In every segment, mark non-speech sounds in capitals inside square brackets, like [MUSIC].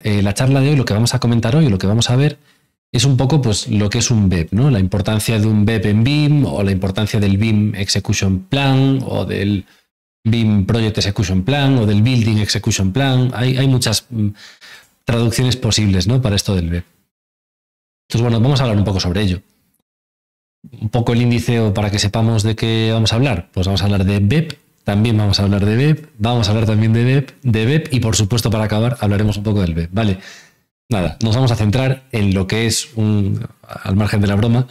Eh, la charla de hoy, lo que vamos a comentar hoy, lo que vamos a ver, es un poco pues, lo que es un BEP, ¿no? La importancia de un BEP en BIM o la importancia del BIM Execution Plan o del BIM Project Execution Plan o del Building Execution Plan. Hay, muchas mm, traducciones posibles ¿no? para esto del BEP. Entonces, bueno, vamos a hablar un poco sobre ello. Un poco el índice o para que sepamos de qué vamos a hablar. Pues vamos a hablar de BEP, también vamos a hablar de BEP, vamos a hablar también de BEP, de y por supuesto para acabar hablaremos un poco del BEP. Vale, nada, nos vamos a centrar en lo que es al margen de la broma,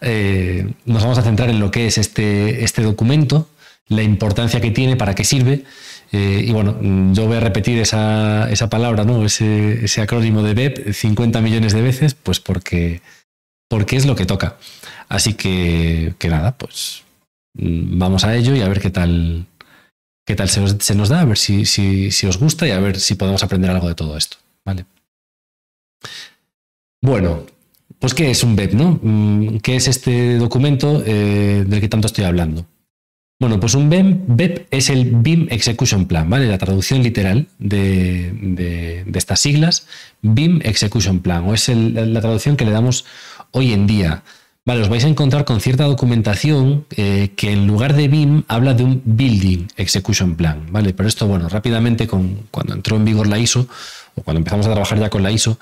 eh, nos vamos a centrar en lo que es este, este documento, la importancia que tiene, para qué sirve. Eh, y bueno, yo voy a repetir esa, palabra, ¿no? Ese, acrónimo de BEP 50 millones de veces, pues porque, porque es lo que toca. Así que, que nada, pues mm, vamos a ello y a ver qué tal, qué tal se nos, da, a ver si, si, si, os gusta y a ver si podemos aprender algo de todo esto. ¿vale? Bueno, pues ¿qué es un BEP? No? Mm, ¿Qué es este documento eh, del que tanto estoy hablando? Bueno, pues un BEP e es el BIM e Execution Plan, ¿vale? La traducción literal de, estas siglas, BIM e Execution Plan, o es la traducción que le damos hoy en día Vale, os vais a encontrar con cierta documentación eh, que en lugar de BIM habla de un Building Execution Plan, ¿vale? Pero esto, bueno, rápidamente cuando entró en vigor la ISO, o cuando empezamos a trabajar ya con la ISO,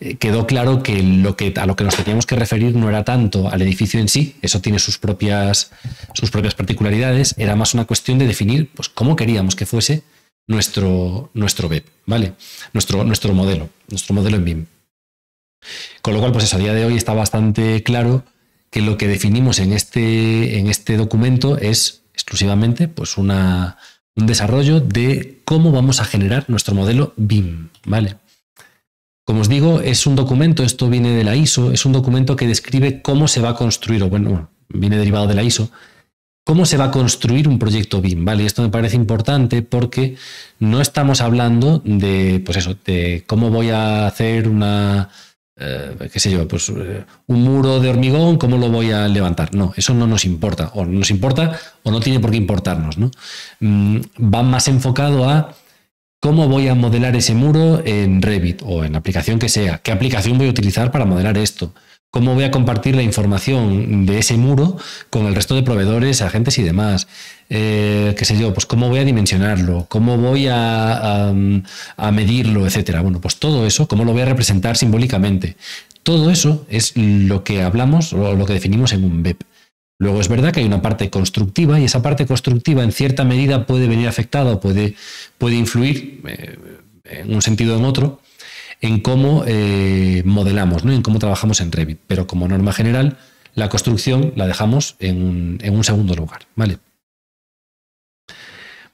eh, quedó claro que, lo que a lo que nos teníamos que referir no era tanto al edificio en sí, eso tiene sus propias, sus propias particularidades, era más una cuestión de definir pues, cómo queríamos que fuese nuestro, nuestro BEP, ¿vale? Nuestro, nuestro modelo, nuestro modelo en BIM. Con lo cual, pues eso, a día de hoy está bastante claro que lo que definimos en este, en este documento es exclusivamente pues un desarrollo de cómo vamos a generar nuestro modelo BIM. ¿vale? Como os digo, es un documento, esto viene de la ISO, es un documento que describe cómo se va a construir, o bueno, viene derivado de la ISO, cómo se va a construir un proyecto BIM, ¿vale? esto me parece importante porque no estamos hablando de, pues eso, de cómo voy a hacer una, eh, qué sé yo, pues eh, un muro de hormigón, ¿cómo lo voy a levantar? No, eso no nos importa, o nos importa o no tiene por qué importarnos, ¿no? Mm, va más enfocado a cómo voy a modelar ese muro en Revit o en aplicación que sea, qué aplicación voy a utilizar para modelar esto, cómo voy a compartir la información de ese muro con el resto de proveedores, agentes y demás, eh, qué sé yo, pues cómo voy a dimensionarlo, cómo voy a, medirlo, etcétera. Bueno, pues todo eso, cómo lo voy a representar simbólicamente. Todo eso es lo que hablamos o lo que definimos en un BEP. Luego es verdad que hay una parte constructiva y esa parte constructiva en cierta medida puede venir afectada o puede, puede influir eh, en un sentido o en otro en cómo eh, modelamos, ¿no? en cómo trabajamos en Revit. Pero como norma general, la construcción la dejamos en, en un segundo lugar. ¿vale?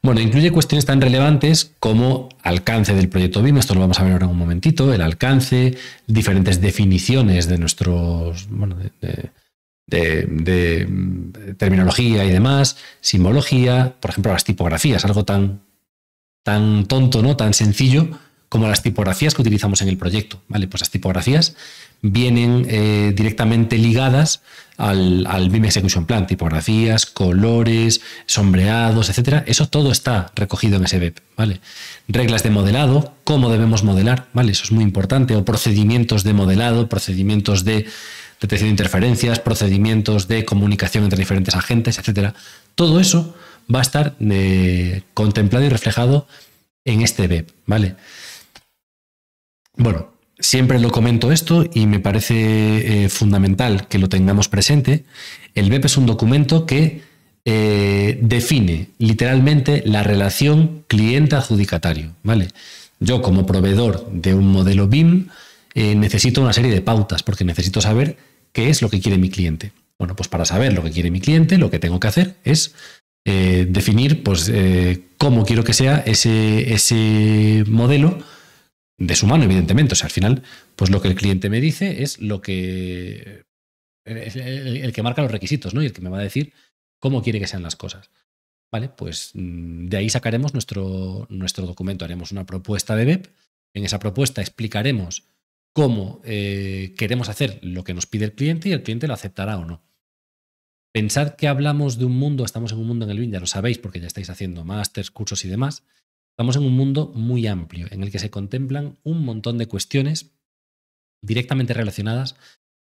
Bueno, incluye cuestiones tan relevantes como alcance del proyecto BIM, esto lo vamos a ver ahora en un momentito, el alcance, diferentes definiciones de nuestros, bueno, de, de, de terminología y demás, simbología, por ejemplo, las tipografías, algo tan, tan tonto, ¿no? Tan sencillo, como las tipografías que utilizamos en el proyecto. ¿vale? Pues las tipografías vienen eh, directamente ligadas al, BIM Execution Plan, tipografías, colores, sombreados, etcétera. Eso todo está recogido en ese BEP, ¿vale? Reglas de modelado, cómo debemos modelar, ¿vale? Eso es muy importante, o procedimientos de modelado, procedimientos de detección de interferencias, procedimientos de comunicación entre diferentes agentes, etcétera. Todo eso va a estar eh, contemplado y reflejado en este BEP, ¿vale? Bueno, siempre lo comento esto y me parece eh, fundamental que lo tengamos presente. El BEP es un documento que eh, define literalmente la relación cliente-adjudicatario. ¿vale? Yo, como proveedor de un modelo BIM, eh, necesito una serie de pautas porque necesito saber qué es lo que quiere mi cliente. Bueno, pues para saber lo que quiere mi cliente, lo que tengo que hacer es definir pues, cómo quiero que sea ese, ese modelo de su mano, evidentemente. O sea, al final, pues lo que el cliente me dice es lo que. el, que marca los requisitos, ¿no? Y el que me va a decir cómo quiere que sean las cosas. Vale, pues mm, de ahí sacaremos nuestro, nuestro documento. Haremos una propuesta de web. En esa propuesta explicaremos cómo eh, queremos hacer lo que nos pide el cliente y el cliente lo aceptará o no. Pensad que hablamos de un mundo, estamos en un mundo en el BIM, ya lo sabéis porque ya estáis haciendo másters, cursos y demás, Estamos en un mundo muy amplio en el que se contemplan un montón de cuestiones directamente relacionadas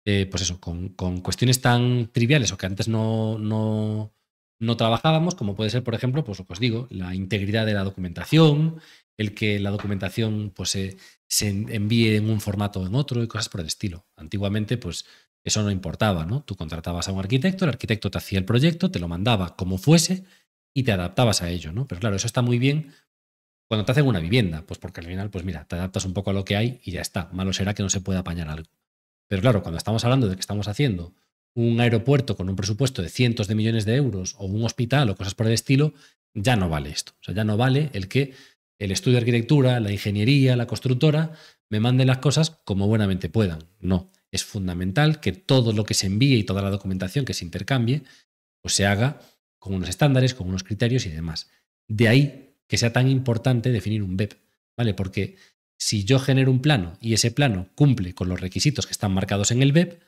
eh, pues eso, con, cuestiones tan triviales o que antes no, no, trabajábamos, como puede ser, por ejemplo, pues os digo, la integridad de la documentación, el que la documentación pues, se, se envíe en un formato o en otro y cosas por el estilo. Antiguamente, pues eso no importaba, ¿no? Tú contratabas a un arquitecto, el arquitecto te hacía el proyecto, te lo mandaba como fuese y te adaptabas a ello, ¿no? Pero claro, eso está muy bien cuando te hacen una vivienda, pues porque al final, pues mira, te adaptas un poco a lo que hay y ya está. Malo será que no se pueda apañar algo. Pero claro, cuando estamos hablando de que estamos haciendo un aeropuerto con un presupuesto de cientos de millones de euros o un hospital o cosas por el estilo, ya no vale esto. O sea, ya no vale el que el estudio de arquitectura, la ingeniería, la constructora me manden las cosas como buenamente puedan. No, es fundamental que todo lo que se envíe y toda la documentación que se intercambie, pues se haga con unos estándares, con unos criterios y demás. De ahí que sea tan importante definir un BEP, ¿vale? Porque si yo genero un plano y ese plano cumple con los requisitos que están marcados en el BEP,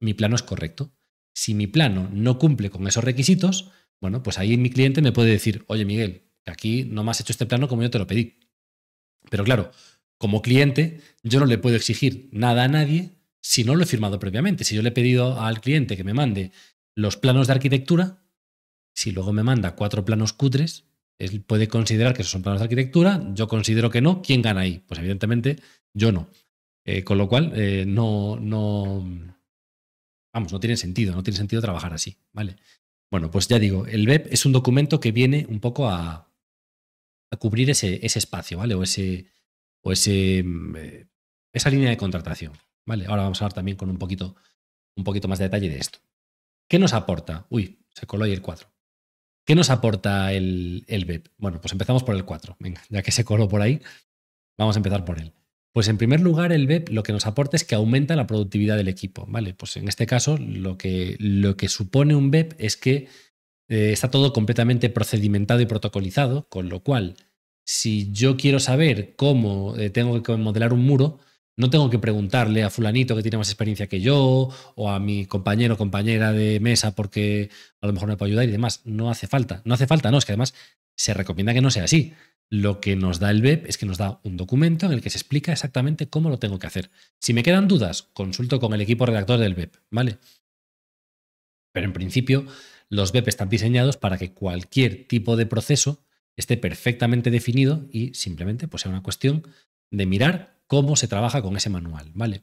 mi plano es correcto. Si mi plano no cumple con esos requisitos, bueno, pues ahí mi cliente me puede decir, oye Miguel, aquí no me has hecho este plano como yo te lo pedí. Pero claro, como cliente, yo no le puedo exigir nada a nadie si no lo he firmado previamente. Si yo le he pedido al cliente que me mande los planos de arquitectura, si luego me manda cuatro planos cutres, él puede considerar que esos son planos de arquitectura, yo considero que no. ¿Quién gana ahí? Pues evidentemente yo no. Eh, con lo cual, eh, no, no. Vamos, no tiene sentido, no tiene sentido trabajar así, ¿vale? Bueno, pues ya digo, el BEP es un documento que viene un poco a, cubrir ese, ese, espacio, ¿vale? O ese. O ese mm, esa línea de contratación. ¿Vale? Ahora vamos a hablar también con un poquito, un poquito más de detalle de esto. ¿Qué nos aporta? Uy, se coló ahí el 4. ¿Qué nos aporta el, BEP? Bueno, pues empezamos por el 4. Venga, ya que se coló por ahí, vamos a empezar por él. Pues en primer lugar, el BEP lo que nos aporta es que aumenta la productividad del equipo, ¿vale? Pues en este caso, lo que, lo que supone un BEP es que eh, está todo completamente procedimentado y protocolizado, con lo cual, si yo quiero saber cómo eh, tengo que modelar un muro, no tengo que preguntarle a fulanito que tiene más experiencia que yo o a mi compañero o compañera de mesa porque a lo mejor me puede ayudar y demás. No hace falta. No hace falta, no. Es que además se recomienda que no sea así. Lo que nos da el BEP es que nos da un documento en el que se explica exactamente cómo lo tengo que hacer. Si me quedan dudas, consulto con el equipo redactor del BEP, ¿vale? Pero en principio, los BEP están diseñados para que cualquier tipo de proceso esté perfectamente definido y simplemente pues, sea una cuestión de mirar cómo se trabaja con ese manual, ¿vale?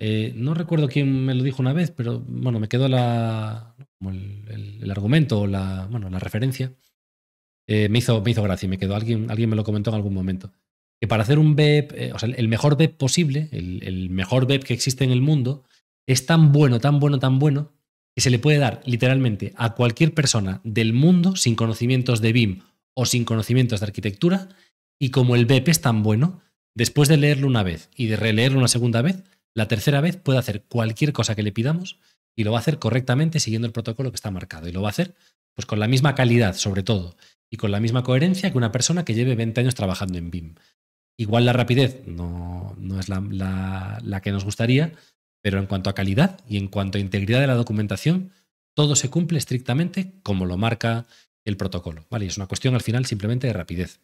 Eh, no recuerdo quién me lo dijo una vez, pero bueno, me quedó la, el, argumento o la, bueno, la referencia. Eh, me, hizo, me hizo gracia me quedó. Alguien, alguien me lo comentó en algún momento. Que para hacer un BEP, eh, o sea, el mejor BEP posible, el, el mejor BEP que existe en el mundo, es tan bueno, tan bueno, tan bueno, que se le puede dar literalmente a cualquier persona del mundo sin conocimientos de BIM o sin conocimientos de arquitectura. Y como el BEP es tan bueno, Después de leerlo una vez y de releerlo una segunda vez, la tercera vez puede hacer cualquier cosa que le pidamos y lo va a hacer correctamente siguiendo el protocolo que está marcado. Y lo va a hacer pues, con la misma calidad, sobre todo, y con la misma coherencia que una persona que lleve 20 años trabajando en BIM. Igual la rapidez no, no es la, la que nos gustaría, pero en cuanto a calidad y en cuanto a integridad de la documentación, todo se cumple estrictamente como lo marca el protocolo. ¿vale? es una cuestión al final simplemente de rapidez.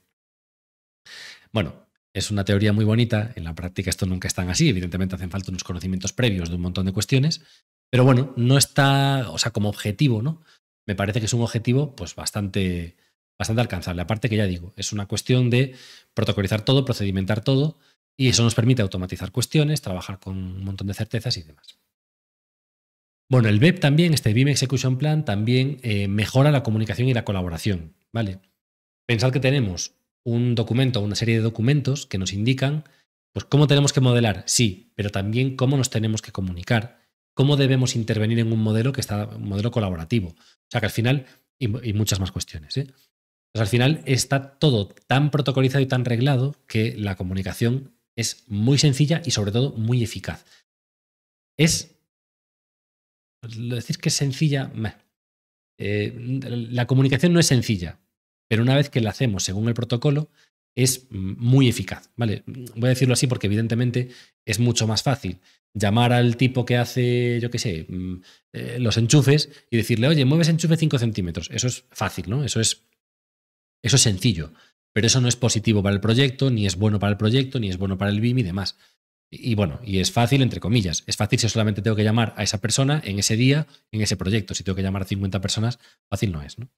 Bueno, es una teoría muy bonita, en la práctica esto nunca es tan así, evidentemente hacen falta unos conocimientos previos de un montón de cuestiones, pero bueno, no está, o sea, como objetivo, ¿no? Me parece que es un objetivo pues bastante, bastante alcanzable. Aparte que ya digo, es una cuestión de protocolizar todo, procedimentar todo, y eso nos permite automatizar cuestiones, trabajar con un montón de certezas y demás. Bueno, el BEP también, este BIM e Execution Plan, también eh, mejora la comunicación y la colaboración, ¿vale? Pensad que tenemos un documento o una serie de documentos que nos indican pues, cómo tenemos que modelar, sí, pero también cómo nos tenemos que comunicar, cómo debemos intervenir en un modelo que está, un modelo colaborativo. O sea que al final, y, muchas más cuestiones. ¿eh? Pues al final está todo tan protocolizado y tan reglado que la comunicación es muy sencilla y sobre todo muy eficaz. Es pues, decir que es sencilla, eh, la comunicación no es sencilla, pero una vez que la hacemos según el protocolo, es muy eficaz, ¿vale? Voy a decirlo así porque evidentemente es mucho más fácil llamar al tipo que hace, yo qué sé, mm, eh, los enchufes y decirle, oye, mueves enchufe 5 centímetros. Eso es fácil, ¿no? Eso es, eso es sencillo. Pero eso no es positivo para el proyecto, ni es bueno para el proyecto, ni es bueno para el BIM y demás. Y bueno, y es fácil, entre comillas. Es fácil si solamente tengo que llamar a esa persona en ese día, en ese proyecto. Si tengo que llamar a 50 personas, fácil no es, ¿no?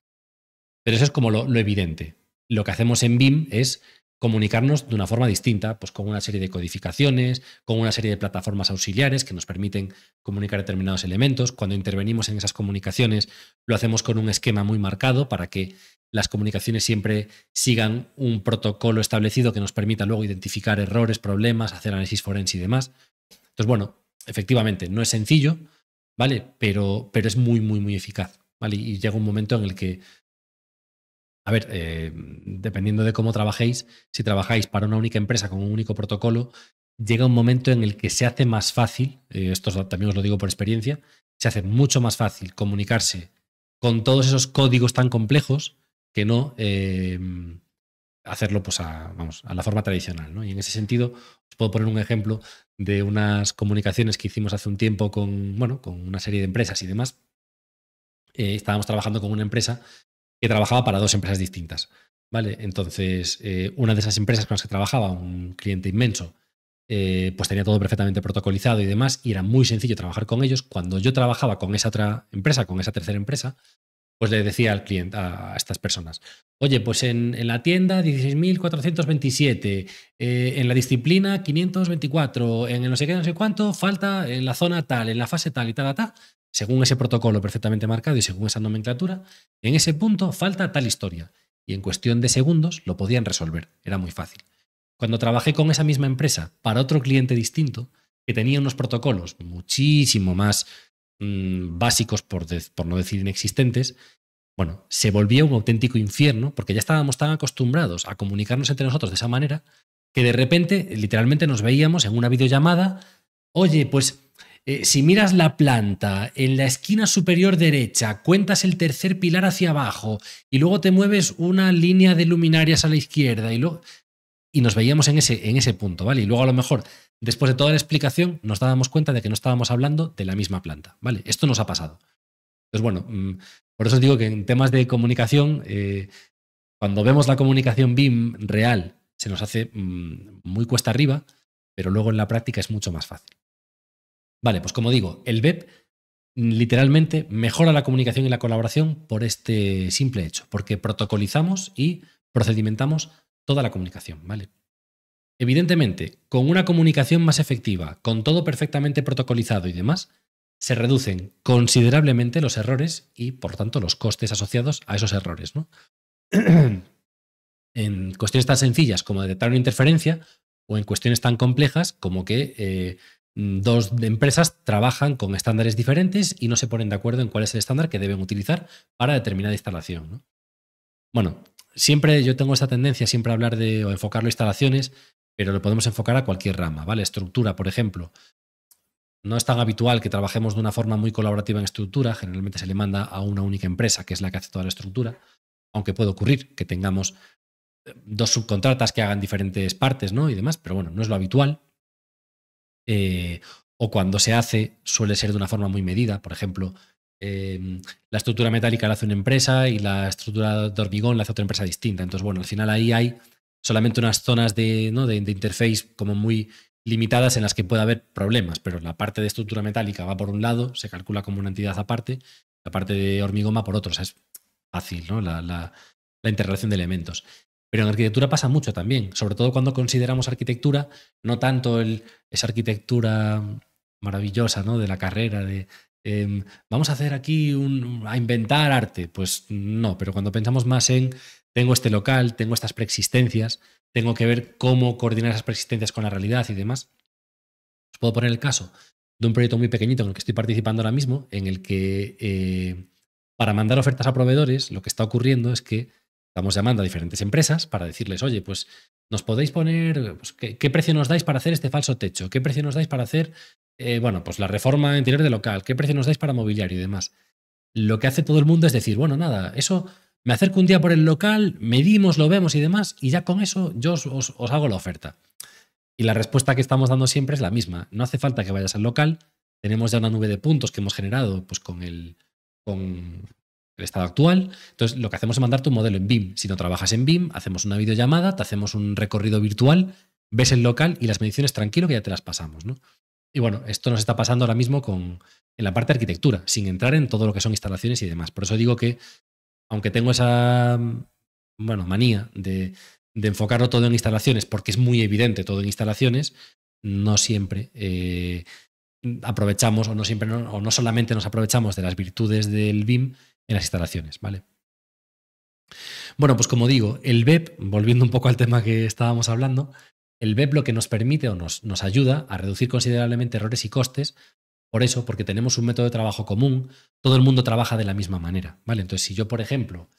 Pero eso es como lo, evidente. Lo que hacemos en BIM es comunicarnos de una forma distinta, pues con una serie de codificaciones, con una serie de plataformas auxiliares que nos permiten comunicar determinados elementos. Cuando intervenimos en esas comunicaciones, lo hacemos con un esquema muy marcado para que las comunicaciones siempre sigan un protocolo establecido que nos permita luego identificar errores, problemas, hacer análisis forense y demás. Entonces, bueno, efectivamente, no es sencillo, ¿vale? Pero, pero es muy, muy, muy eficaz, ¿vale? Y llega un momento en el que a ver, eh, dependiendo de cómo trabajéis, si trabajáis para una única empresa con un único protocolo, llega un momento en el que se hace más fácil, eh, esto también os lo digo por experiencia, se hace mucho más fácil comunicarse con todos esos códigos tan complejos que no eh, hacerlo pues a, vamos, a la forma tradicional. Y en ese sentido, os puedo poner un ejemplo de unas comunicaciones que hicimos hace un tiempo con, bueno, con una serie de empresas y demás. estábamos trabajando con una empresa que trabajaba para dos empresas distintas. ¿vale? Entonces, eh, una de esas empresas con las que trabajaba, un cliente inmenso, eh, pues tenía todo perfectamente protocolizado y demás, y era muy sencillo trabajar con ellos. Cuando yo trabajaba con esa otra empresa, con esa tercera empresa, pues le decía al cliente, a, estas personas, oye, pues en, la tienda 16.427, eh, en la disciplina 524, en no sé qué, no sé cuánto, falta en la zona tal, en la fase tal y tal, tal, según ese protocolo perfectamente marcado y según esa nomenclatura, en ese punto falta tal historia. Y en cuestión de segundos lo podían resolver. Era muy fácil. Cuando trabajé con esa misma empresa para otro cliente distinto, que tenía unos protocolos muchísimo más mm, básicos, por, por no decir inexistentes, bueno, se volvía un auténtico infierno porque ya estábamos tan acostumbrados a comunicarnos entre nosotros de esa manera que de repente, literalmente, nos veíamos en una videollamada. Oye, pues eh, si miras la planta, en la esquina superior derecha cuentas el tercer pilar hacia abajo y luego te mueves una línea de luminarias a la izquierda y, y nos veíamos en ese, punto, ¿vale? Y luego a lo mejor, después de toda la explicación, nos dábamos cuenta de que no estábamos hablando de la misma planta, ¿vale? Esto nos ha pasado. Entonces, bueno, mm, por eso digo que en temas de comunicación, eh, cuando vemos la comunicación BIM real, se nos hace mm, muy cuesta arriba, pero luego en la práctica es mucho más fácil. Vale, pues como digo, el BEP literalmente mejora la comunicación y la colaboración por este simple hecho, porque protocolizamos y procedimentamos toda la comunicación, ¿vale? Evidentemente, con una comunicación más efectiva, con todo perfectamente protocolizado y demás, se reducen considerablemente los errores y, por tanto, los costes asociados a esos errores. ¿no? [CLEARS THROAT] en cuestiones tan sencillas como detectar una interferencia o en cuestiones tan complejas como que eh, Mm, dos empresas trabajan con estándares diferentes y no se ponen de acuerdo en cuál es el estándar que deben utilizar para determinada instalación. Bueno, siempre yo tengo esta tendencia siempre a hablar de enfocarlo a instalaciones, pero lo podemos enfocar a cualquier rama, ¿vale? Estructura, por ejemplo. No es tan habitual que trabajemos de una forma muy colaborativa en estructura, generalmente se le manda a una única empresa, que es la que hace toda la estructura, aunque puede ocurrir que tengamos eh, dos subcontratas que hagan diferentes partes, ¿no? Y demás, pero bueno, no es lo habitual, eh, o cuando se hace suele ser de una forma muy medida. Por ejemplo, em, la estructura metálica la hace una empresa y la estructura de hormigón la hace otra empresa distinta. Entonces, bueno, al final ahí hay solamente unas zonas de, ¿no? interface como muy limitadas en las que puede haber problemas, pero la parte de estructura metálica va por un lado, se calcula como una entidad aparte, la parte de hormigón va por otro, o sea, es fácil ¿no? la, la, la interrelación de elementos. Pero en arquitectura pasa mucho también, sobre todo cuando consideramos arquitectura, no tanto el esa arquitectura maravillosa ¿no? de la carrera, de em, vamos a hacer aquí un, a inventar arte. Pues no, pero cuando pensamos más en tengo este local, tengo estas preexistencias, tengo que ver cómo coordinar esas preexistencias con la realidad y demás. Os puedo poner el caso de un proyecto muy pequeñito en el que estoy participando ahora mismo, en el que eh, para mandar ofertas a proveedores, lo que está ocurriendo es que Estamos llamando a diferentes empresas para decirles, oye, pues nos podéis poner, pues, ¿qué, precio nos dais para hacer este falso techo? ¿Qué precio nos dais para hacer, eh, bueno, pues la reforma interior del local? ¿Qué precio nos dais para mobiliario y demás? Lo que hace todo el mundo es decir, bueno, nada, eso me acerco un día por el local, medimos, lo vemos y demás, y ya con eso yo os, hago la oferta. Y la respuesta que estamos dando siempre es la misma. No hace falta que vayas al local, tenemos ya una nube de puntos que hemos generado pues, con, el, con, el estado actual. Entonces, lo que hacemos es mandar tu modelo en BIM. Si no trabajas en BIM, hacemos una videollamada, te hacemos un recorrido virtual, ves el local y las mediciones tranquilo que ya te las pasamos, ¿no? Y bueno, esto nos está pasando ahora mismo con, en la parte de arquitectura, sin entrar en todo lo que son instalaciones y demás. Por eso digo que, aunque tengo esa bueno, manía de, enfocarlo todo en instalaciones, porque es muy evidente todo en instalaciones, no siempre eh, aprovechamos o no, siempre, o no solamente nos aprovechamos de las virtudes del BIM, en las instalaciones, ¿vale? Bueno, pues como digo, el BEP, volviendo un poco al tema que estábamos hablando, el BEP lo que nos permite o nos, nos ayuda a reducir considerablemente errores y costes, por eso, porque tenemos un método de trabajo común, todo el mundo trabaja de la misma manera, ¿vale? Entonces, si yo, por ejemplo,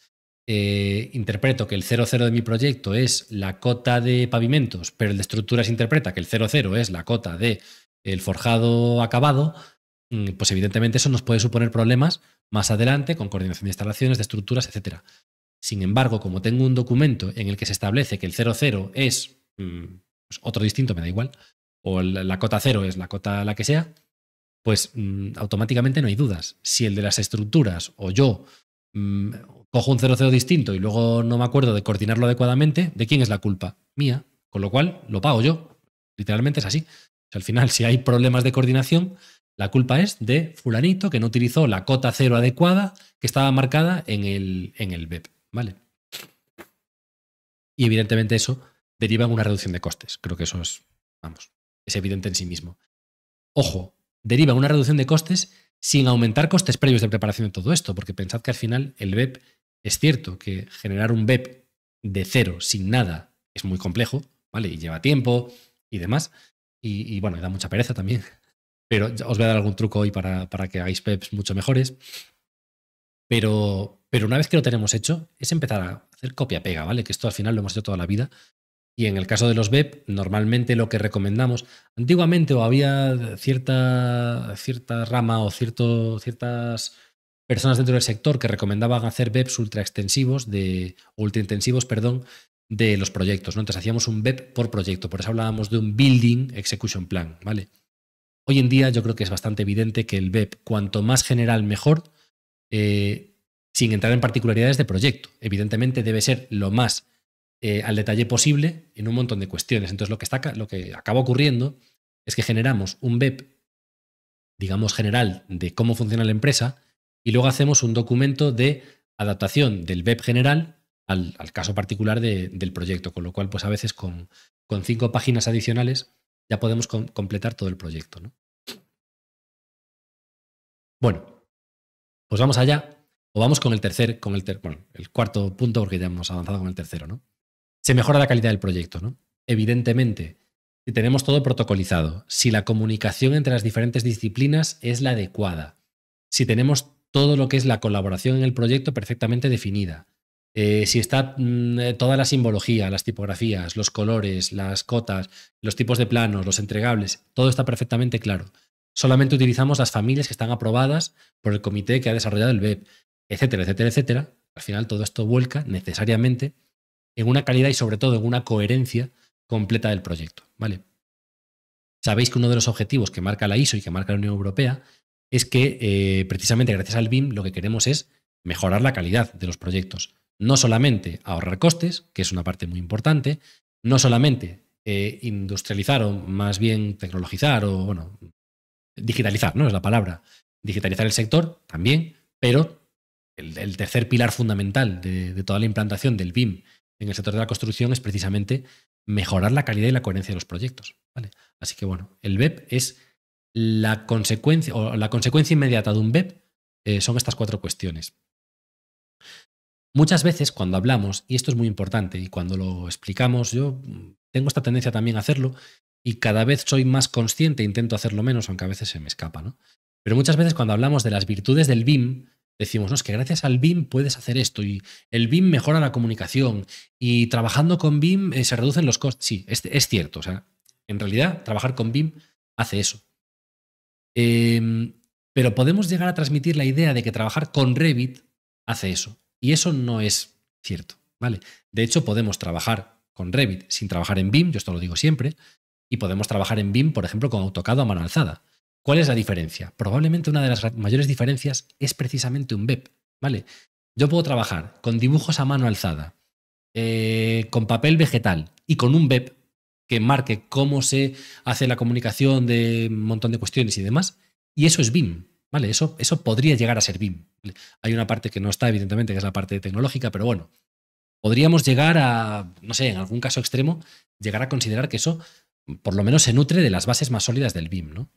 eh, interpreto que el 00 de mi proyecto es la cota de pavimentos, pero el de estructuras interpreta que el 00 es la cota de el forjado acabado, Mm, pues evidentemente eso nos puede suponer problemas más adelante con coordinación de instalaciones, de estructuras, etc. Sin embargo, como tengo un documento en el que se establece que el 00 es mm, pues otro distinto, me da igual, o la cota 0 es la cota la que sea, pues mm, automáticamente no hay dudas. Si el de las estructuras o yo cojo un 00 distinto y luego no me acuerdo de coordinarlo adecuadamente, ¿de quién es la culpa? Mía. Con lo cual, lo pago yo. Literalmente es así al final, si hay problemas de coordinación, la culpa es de fulanito que no utilizó la cota cero adecuada que estaba marcada en el, en el BEP, ¿vale? Y evidentemente eso deriva en una reducción de costes. Creo que eso es, vamos, es evidente en sí mismo. Ojo, deriva en una reducción de costes sin aumentar costes previos de preparación de todo esto, porque pensad que al final el BEP es cierto que generar un BEP de cero, sin nada, es muy complejo, ¿vale? Y lleva tiempo y demás, y, bueno, me da mucha pereza también. Pero os voy a dar algún truco hoy para, para que hagáis peps mucho mejores. Pero, pero una vez que lo tenemos hecho, es empezar a hacer copia-pega, ¿vale? Que esto al final lo hemos hecho toda la vida. Y en el caso de los PEPs, normalmente lo que recomendamos, antiguamente o había cierta, cierta rama o cierto, ciertas personas dentro del sector que recomendaban hacer PEPs ultra extensivos, de, ultra intensivos, perdón, de los proyectos, ¿no? Entonces hacíamos un BEP por proyecto, por eso hablábamos de un Building Execution Plan, ¿vale? Hoy en día yo creo que es bastante evidente que el BEP, cuanto más general, mejor, eh, sin entrar en particularidades de proyecto. Evidentemente debe ser lo más eh, al detalle posible en un montón de cuestiones. Entonces lo que, está, lo que acaba ocurriendo es que generamos un BEP, digamos, general de cómo funciona la empresa y luego hacemos un documento de adaptación del BEP general al, caso particular del proyecto, con lo cual pues a veces con, cinco páginas adicionales ya podemos completar todo el proyecto. Bueno, pues vamos allá o vamos con el tercer, con el bueno, el cuarto punto porque ya hemos avanzado con el tercero, ¿no? Se mejora la calidad del proyecto, ¿no? Evidentemente, si tenemos todo protocolizado, si la comunicación entre las diferentes disciplinas es la adecuada, si tenemos todo lo que es la colaboración en el proyecto perfectamente definida, eh, si está mm, eh, toda la simbología, las tipografías, los colores, las cotas, los tipos de planos, los entregables, todo está perfectamente claro. Solamente utilizamos las familias que están aprobadas por el comité que ha desarrollado el BEP, etcétera, etcétera, etcétera. Al final todo esto vuelca necesariamente en una calidad y sobre todo en una coherencia completa del proyecto, ¿vale? Sabéis que uno de los objetivos que marca la ISO y que marca la Unión Europea es que eh, precisamente gracias al BIM e lo que queremos es mejorar la calidad de los proyectos no solamente ahorrar costes, que es una parte muy importante, no solamente eh, industrializar o más bien tecnologizar o, bueno, digitalizar, ¿no? Es la palabra. Digitalizar el sector también, pero el, tercer pilar fundamental de, toda la implantación del BIM en el sector de la construcción es precisamente mejorar la calidad y la coherencia de los proyectos. Así que bueno, el BEP es la consecuencia, o la consecuencia inmediata de un BEP eh, son estas cuatro cuestiones. Muchas veces cuando hablamos, y esto es muy importante, y cuando lo explicamos, yo tengo esta tendencia también a hacerlo, y cada vez soy más consciente, e intento hacerlo menos, aunque a veces se me escapa, ¿no? Pero muchas veces cuando hablamos de las virtudes del BIM, decimos, no, es que gracias al BIM puedes hacer esto, y el BIM mejora la comunicación, y trabajando con BIM eh, se reducen los costes. Sí, es, cierto, o sea, en realidad trabajar con BIM hace eso. Em, pero podemos llegar a transmitir la idea de que trabajar con Revit hace eso. Y eso no es cierto, ¿vale? De hecho, podemos trabajar con Revit sin trabajar en BIM, yo esto lo digo siempre, y podemos trabajar en BIM, por ejemplo, con AutoCAD a mano alzada. ¿Cuál es la diferencia? Probablemente una de las mayores diferencias es precisamente un BEP, ¿vale? Yo puedo trabajar con dibujos a mano alzada, eh, con papel vegetal y con un BEP que marque cómo se hace la comunicación de un montón de cuestiones y demás, y eso es BIM. Vale, eso, eso podría llegar a ser BIM. Hay una parte que no está, evidentemente, que es la parte tecnológica, pero bueno, podríamos llegar a, no sé, en algún caso extremo, llegar a considerar que eso por lo menos se nutre de las bases más sólidas del BIM, ¿no?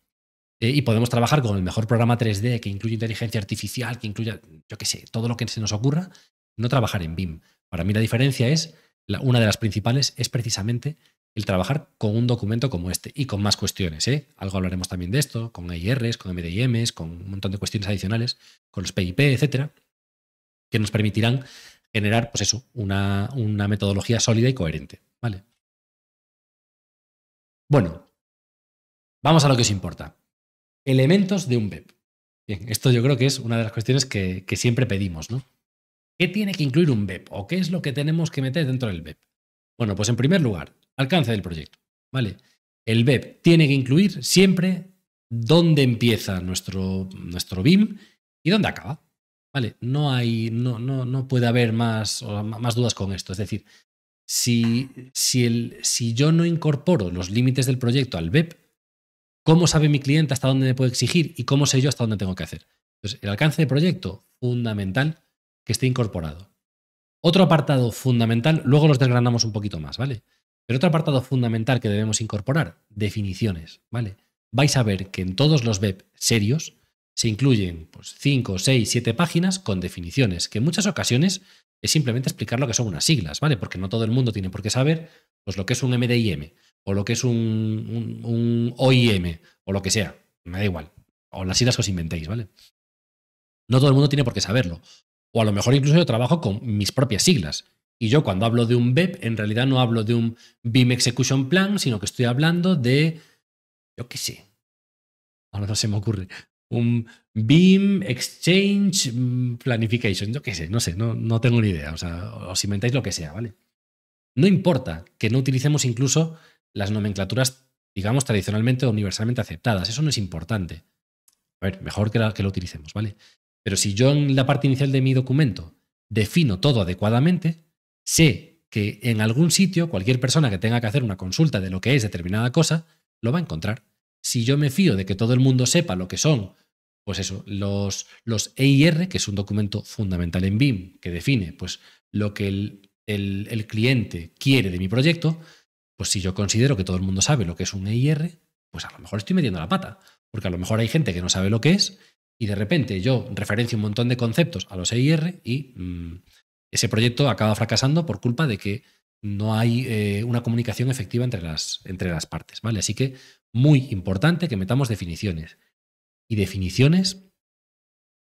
Eh, y podemos trabajar con el mejor programa 3D que incluye inteligencia artificial, que incluya, yo qué sé, todo lo que se nos ocurra, no trabajar en BIM. Para mí la diferencia es, una de las principales es precisamente el trabajar con un documento como este y con más cuestiones. ¿eh? Algo hablaremos también de esto, con IRs, con MDIMs, con un montón de cuestiones adicionales, con los PIP, etcétera, que nos permitirán generar, pues eso, una, metodología sólida y coherente. ¿vale? Bueno, vamos a lo que os importa. Elementos de un BEP. esto yo creo que es una de las cuestiones que, siempre pedimos, ¿no? ¿Qué tiene que incluir un BEP? ¿O qué es lo que tenemos que meter dentro del BEP? Bueno, pues en primer lugar, alcance del proyecto. ¿vale? El BEP tiene que incluir siempre dónde empieza nuestro, nuestro BIM y dónde acaba. ¿Vale? No, hay, no, no, no puede haber más, más dudas con esto. Es decir, si, si, el, si yo no incorporo los límites del proyecto al BEP, ¿cómo sabe mi cliente hasta dónde me puede exigir y cómo sé yo hasta dónde tengo que hacer? Entonces, el alcance de proyecto, fundamental que esté incorporado. Otro apartado fundamental, luego los desgranamos un poquito más, ¿vale? Pero otro apartado fundamental que debemos incorporar, definiciones, ¿vale? Vais a ver que en todos los web serios se incluyen 5, 6, 7 páginas con definiciones, que en muchas ocasiones es simplemente explicar lo que son unas siglas, ¿vale? Porque no todo el mundo tiene por qué saber pues, lo que es un MDIM, o lo que es un, un OIM, o lo que sea, me da igual, o las siglas que os inventéis, ¿vale? No todo el mundo tiene por qué saberlo. O a lo mejor incluso yo trabajo con mis propias siglas y yo cuando hablo de un BEP, en realidad no hablo de un BIM Execution Plan, sino que estoy hablando de, yo qué sé, ahora no se me ocurre, un BIM Exchange mm, Planification, yo qué sé, no sé, no, no tengo ni idea, o sea, os inventáis lo que sea, ¿vale? No importa que no utilicemos incluso las nomenclaturas, digamos, tradicionalmente o universalmente aceptadas, eso no es importante. A ver, mejor que lo utilicemos, ¿vale? Pero si yo en la parte inicial de mi documento defino todo adecuadamente, Sé que en algún sitio cualquier persona que tenga que hacer una consulta de lo que es determinada cosa, lo va a encontrar. Si yo me fío de que todo el mundo sepa lo que son, pues eso, los, los EIR, que es un documento fundamental en BIM, que define pues, lo que el, el, cliente quiere de mi proyecto, pues si yo considero que todo el mundo sabe lo que es un EIR, pues a lo mejor estoy metiendo la pata, porque a lo mejor hay gente que no sabe lo que es y de repente yo referencio un montón de conceptos a los EIR y mm, ese proyecto acaba fracasando por culpa de que no hay eh, una comunicación efectiva entre las, entre las partes, ¿vale? Así que muy importante que metamos definiciones. Y definiciones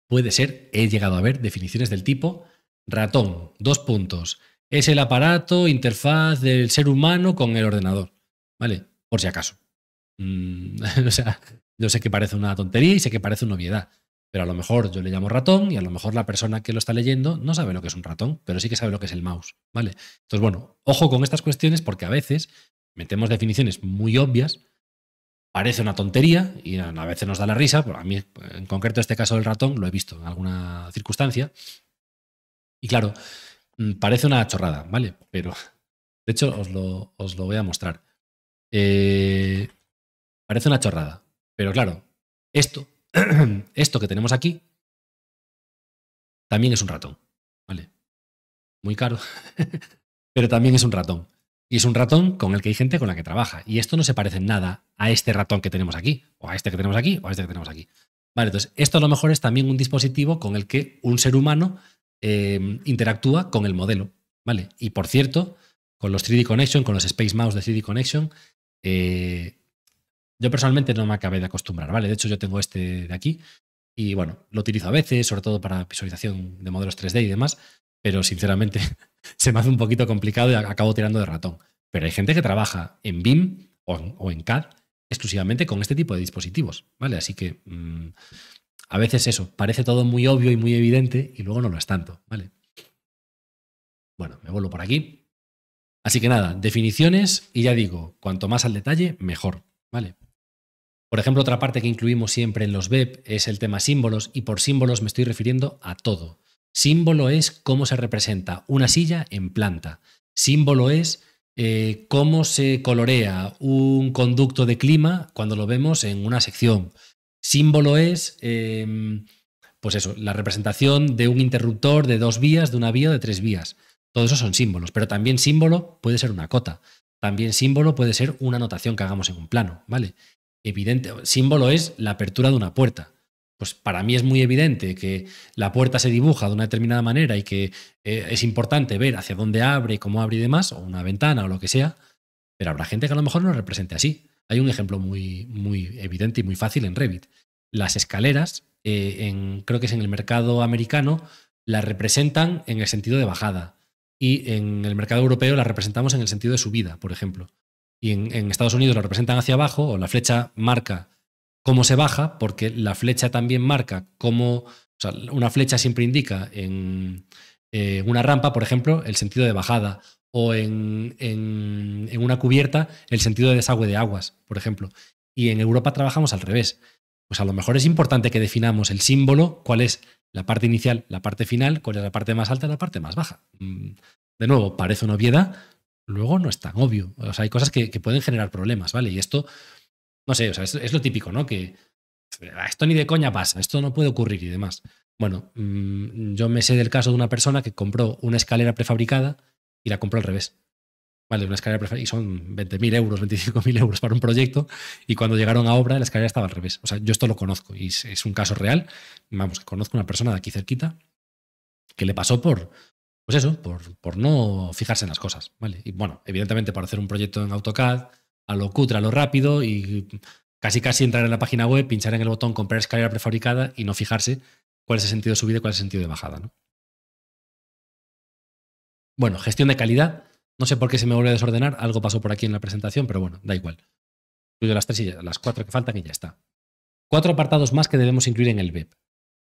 puede ser, he llegado a ver definiciones del tipo ratón, dos puntos, es el aparato, interfaz del ser humano con el ordenador, ¿vale? Por si acaso. Mm, [LAUGHS] o sea, yo sé que parece una tontería y sé que parece una obviedad, pero a lo mejor yo le llamo ratón y a lo mejor la persona que lo está leyendo no sabe lo que es un ratón, pero sí que sabe lo que es el mouse, ¿vale? Entonces, bueno, ojo con estas cuestiones porque a veces metemos definiciones muy obvias, parece una tontería y a veces nos da la risa, pero a mí en concreto este caso del ratón lo he visto en alguna circunstancia. Y claro, mm, parece una chorrada, ¿vale? Pero, de hecho, os lo, os lo voy a mostrar. Eh, parece una chorrada, pero claro, esto [CLEARS THROAT] esto que tenemos aquí también es un ratón, ¿vale? Muy caro, [LAUGHS] pero también es un ratón. Y es un ratón con el que hay gente con la que trabaja. Y esto no se parece en nada a este ratón que tenemos aquí, o a este que tenemos aquí, o a este que tenemos aquí. Vale, entonces, esto a lo mejor es también un dispositivo con el que un ser humano em, interactúa con el modelo, ¿vale? Y por cierto, con los 3D Connection, con los Space Mouse de 3D Connection, eh, yo personalmente no me acabé de acostumbrar, ¿vale? De hecho, yo tengo este de aquí y bueno, lo utilizo a veces, sobre todo para visualización de modelos 3D y demás, pero sinceramente [LAUGHS] se me hace un poquito complicado y acabo tirando de ratón. Pero hay gente que trabaja en BIM o en, CAD exclusivamente con este tipo de dispositivos, ¿vale? Así que mm, a veces eso, parece todo muy obvio y muy evidente y luego no lo es tanto, ¿vale? Bueno, me vuelvo por aquí. Así que nada, definiciones y ya digo, cuanto más al detalle, mejor, ¿vale? Por ejemplo, otra parte que incluimos siempre en los BEP es el tema símbolos y por símbolos me estoy refiriendo a todo. Símbolo es cómo se representa una silla en planta. Símbolo es eh, cómo se colorea un conducto de clima cuando lo vemos en una sección. Símbolo es, em, pues eso, la representación de un interruptor de dos vías, de una vía o de tres vías. Todos eso son símbolos, pero también símbolo puede ser una cota. También símbolo puede ser una anotación que hagamos en un plano, ¿vale? evidente. Símbolo es la apertura de una puerta. Pues para mí es muy evidente que la puerta se dibuja de una determinada manera y que eh, es importante ver hacia dónde abre, cómo abre y demás, o una ventana o lo que sea, pero habrá gente que a lo mejor no lo represente así. Hay un ejemplo muy, muy evidente y muy fácil en Revit. Las escaleras, eh, en, creo que es en el mercado americano, las representan en el sentido de bajada y en el mercado europeo las representamos en el sentido de subida, por ejemplo y en, Estados Unidos lo representan hacia abajo, o la flecha marca cómo se baja, porque la flecha también marca cómo, o sea, una flecha siempre indica en, una rampa, por ejemplo, el sentido de bajada, o en, una cubierta el sentido de desagüe de aguas, por ejemplo. Y en Europa trabajamos al revés. Pues a lo mejor es importante que definamos el símbolo, cuál es la parte inicial, la parte final, cuál es la parte más alta, la parte más baja. Mm, de nuevo, parece una obviedad, luego no es tan obvio. O sea, hay cosas que, pueden generar problemas, ¿vale? Y esto, no sé, o sea, es, lo típico, ¿no? Que ah, esto ni de coña pasa, esto no puede ocurrir y demás. Bueno, mm, yo me sé del caso de una persona que compró una escalera prefabricada y la compró al revés. Vale, una escalera prefabricada y son 20.000 euros, 25.000 euros para un proyecto y cuando llegaron a obra la escalera estaba al revés. O sea, yo esto lo conozco y es, un caso real. Vamos, conozco una persona de aquí cerquita que le pasó por, pues eso, por, no fijarse en las cosas, ¿vale? Y bueno, evidentemente para hacer un proyecto en AutoCAD, a lo cutre, a lo rápido y casi casi entrar en la página web, pinchar en el botón comprar escalera prefabricada y no fijarse cuál es el sentido de subida y cuál es el sentido de bajada, Bueno, gestión de calidad. No sé por qué se me vuelve a desordenar, algo pasó por aquí en la presentación, pero bueno, da igual. Incluyo las tres y las cuatro que faltan y ya está. Cuatro apartados más que debemos incluir en el web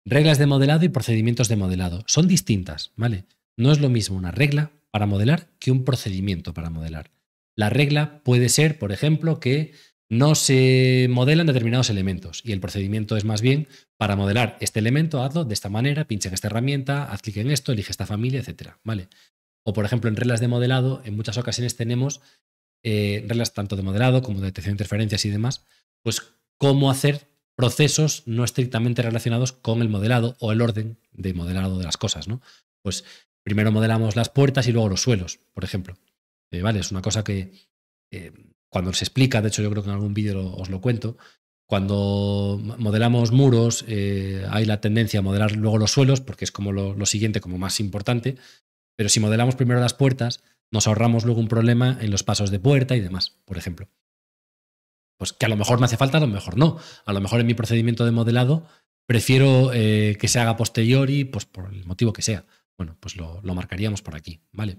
Reglas de modelado y procedimientos de modelado. Son distintas, ¿vale? No es lo mismo una regla para modelar que un procedimiento para modelar. La regla puede ser, por ejemplo, que no se modelan determinados elementos y el procedimiento es más bien para modelar este elemento, hazlo de esta manera, pincha en esta herramienta, haz clic en esto, elige esta familia, etc. ¿Vale? O por ejemplo, en reglas de modelado, en muchas ocasiones tenemos eh, reglas tanto de modelado como de detección de interferencias y demás, pues cómo hacer procesos no estrictamente relacionados con el modelado o el orden de modelado de las cosas, ¿no? Pues Primero modelamos las puertas y luego los suelos, por ejemplo. Eh, vale, es una cosa que eh, cuando se explica, de hecho yo creo que en algún vídeo os lo cuento, cuando modelamos muros eh, hay la tendencia a modelar luego los suelos porque es como lo, siguiente, como más importante, pero si modelamos primero las puertas, nos ahorramos luego un problema en los pasos de puerta y demás, por ejemplo. Pues que a lo mejor me hace falta, a lo mejor no. A lo mejor en mi procedimiento de modelado prefiero que se haga posteriori, pues por el motivo que sea. Bueno, pues lo, marcaríamos por aquí, ¿vale?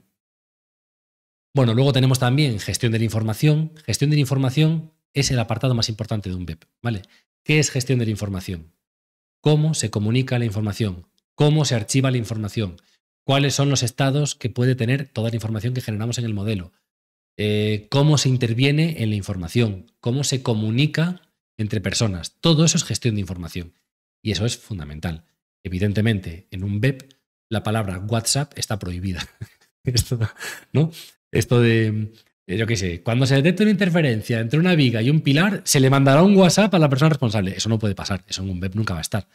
Bueno, luego tenemos también gestión de la información. Gestión de la información es el apartado más importante de un BEP, ¿vale? ¿Qué es gestión de la información? ¿Cómo se comunica la información? ¿Cómo se archiva la información? ¿Cuáles son los estados que puede tener toda la información que generamos en el modelo? Eh, ¿Cómo se interviene en la información? ¿Cómo se comunica entre personas? Todo eso es gestión de información. Y eso es fundamental. Evidentemente, en un BEP la palabra WhatsApp está prohibida. [LAUGHS] esto, ¿no? esto de, eh, yo qué sé, cuando se detecte una interferencia entre una viga y un pilar, se le mandará un WhatsApp a la persona responsable. Eso no puede pasar, eso en un web nunca va a estar.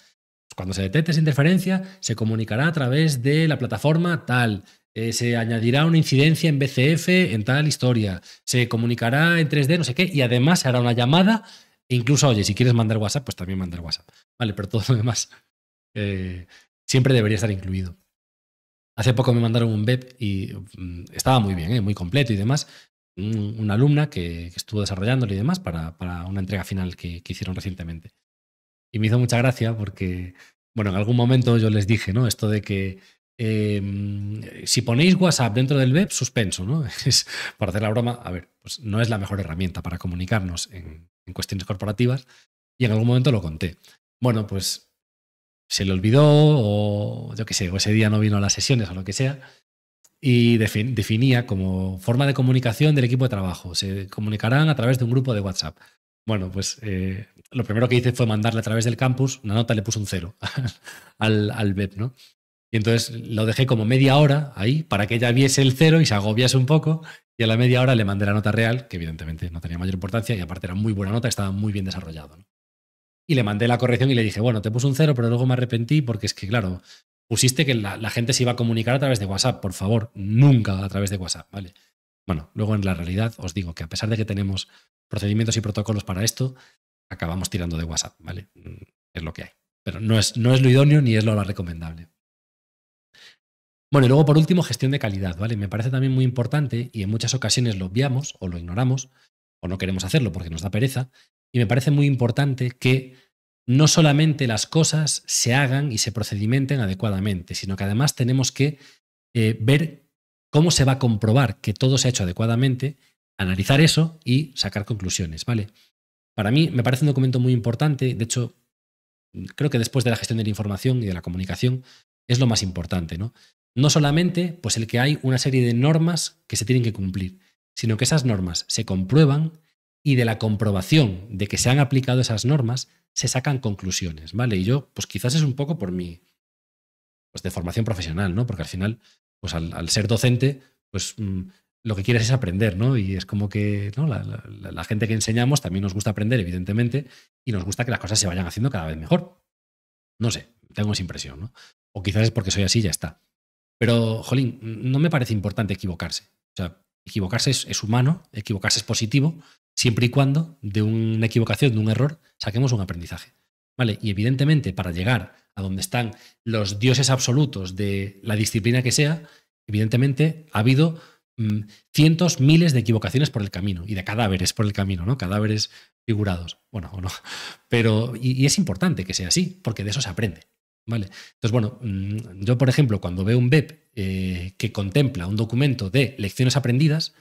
Cuando se detecte esa interferencia, se comunicará a través de la plataforma tal, eh, se añadirá una incidencia en BCF en tal historia, se comunicará en 3D, no sé qué, y además se hará una llamada. incluso, oye, si quieres mandar WhatsApp, pues también mandar WhatsApp. Vale, pero todo lo demás. Eh, siempre debería estar incluido. Hace poco me mandaron un web y mm, estaba muy bien, ¿eh? muy completo y demás. Una alumna que, estuvo desarrollándolo y demás para, una entrega final que, hicieron recientemente. Y me hizo mucha gracia porque, bueno, en algún momento yo les dije, ¿no? Esto de que em, si ponéis WhatsApp dentro del web, suspenso, ¿no? [LAUGHS] Es, para hacer la broma, a ver, pues no es la mejor herramienta para comunicarnos en cuestiones corporativas y en algún momento lo conté. Bueno, pues se le olvidó o yo qué sé, o ese día no vino a las sesiones o lo que sea. Y definía como forma de comunicación del equipo de trabajo. Se comunicarán a través de un grupo de WhatsApp. Bueno, pues eh, lo primero que hice fue mandarle a través del campus, una nota le puse un cero [LAUGHS] al, al e ¿no? Y entonces lo dejé como media hora ahí para que ella viese el cero y se agobiase un poco. Y a la media hora le mandé la nota real, que evidentemente no tenía mayor importancia y aparte era muy buena nota, estaba muy bien desarrollado. ¿no? y le mandé la corrección y le dije, bueno, te puse un cero, pero luego me arrepentí porque es que, claro, pusiste que la, gente se iba a comunicar a través de WhatsApp, por favor, nunca a través de WhatsApp, ¿vale? Bueno, luego en la realidad os digo que a pesar de que tenemos procedimientos y protocolos para esto, acabamos tirando de WhatsApp, ¿vale? Mm, es lo que hay. Pero no es, no es lo idóneo ni es lo recomendable. Bueno, y luego por último, gestión de calidad, ¿vale? Me parece también muy importante y en muchas ocasiones lo obviamos o lo ignoramos o no queremos hacerlo porque nos da pereza. Y me parece muy importante que no solamente las cosas se hagan y se procedimenten adecuadamente, sino que además tenemos que eh, ver cómo se va a comprobar que todo se ha hecho adecuadamente, analizar eso y sacar conclusiones, ¿vale? Para mí me parece un documento muy importante, de hecho, creo que después de la gestión de la información y de la comunicación es lo más importante, ¿no? No solamente pues el que hay una serie de normas que se tienen que cumplir, sino que esas normas se comprueban y de la comprobación de que se han aplicado esas normas se sacan conclusiones, ¿vale? Y yo, pues quizás es un poco por mi pues de formación profesional, ¿no? Porque al final, pues al, ser docente, pues mm, lo que quieres es aprender, ¿no? Y es como que ¿no? la, gente que enseñamos también nos gusta aprender, evidentemente, y nos gusta que las cosas se vayan haciendo cada vez mejor. No sé, tengo esa impresión, ¿no? O quizás es porque soy así y ya está. Pero, jolín, no me parece importante equivocarse. O sea, equivocarse es humano, equivocarse es positivo, siempre y cuando de una equivocación, de un error, saquemos un aprendizaje. ¿Vale? Y evidentemente, para llegar a donde están los dioses absolutos de la disciplina que sea, evidentemente ha habido mm, cientos, miles de equivocaciones por el camino y de cadáveres por el camino, ¿no? Cadáveres figurados, bueno, o no. Pero, y, es importante que sea así, porque de eso se aprende. ¿Vale? Entonces, bueno, mm, yo, por ejemplo, cuando veo un BEP eh, que contempla un documento de lecciones aprendidas,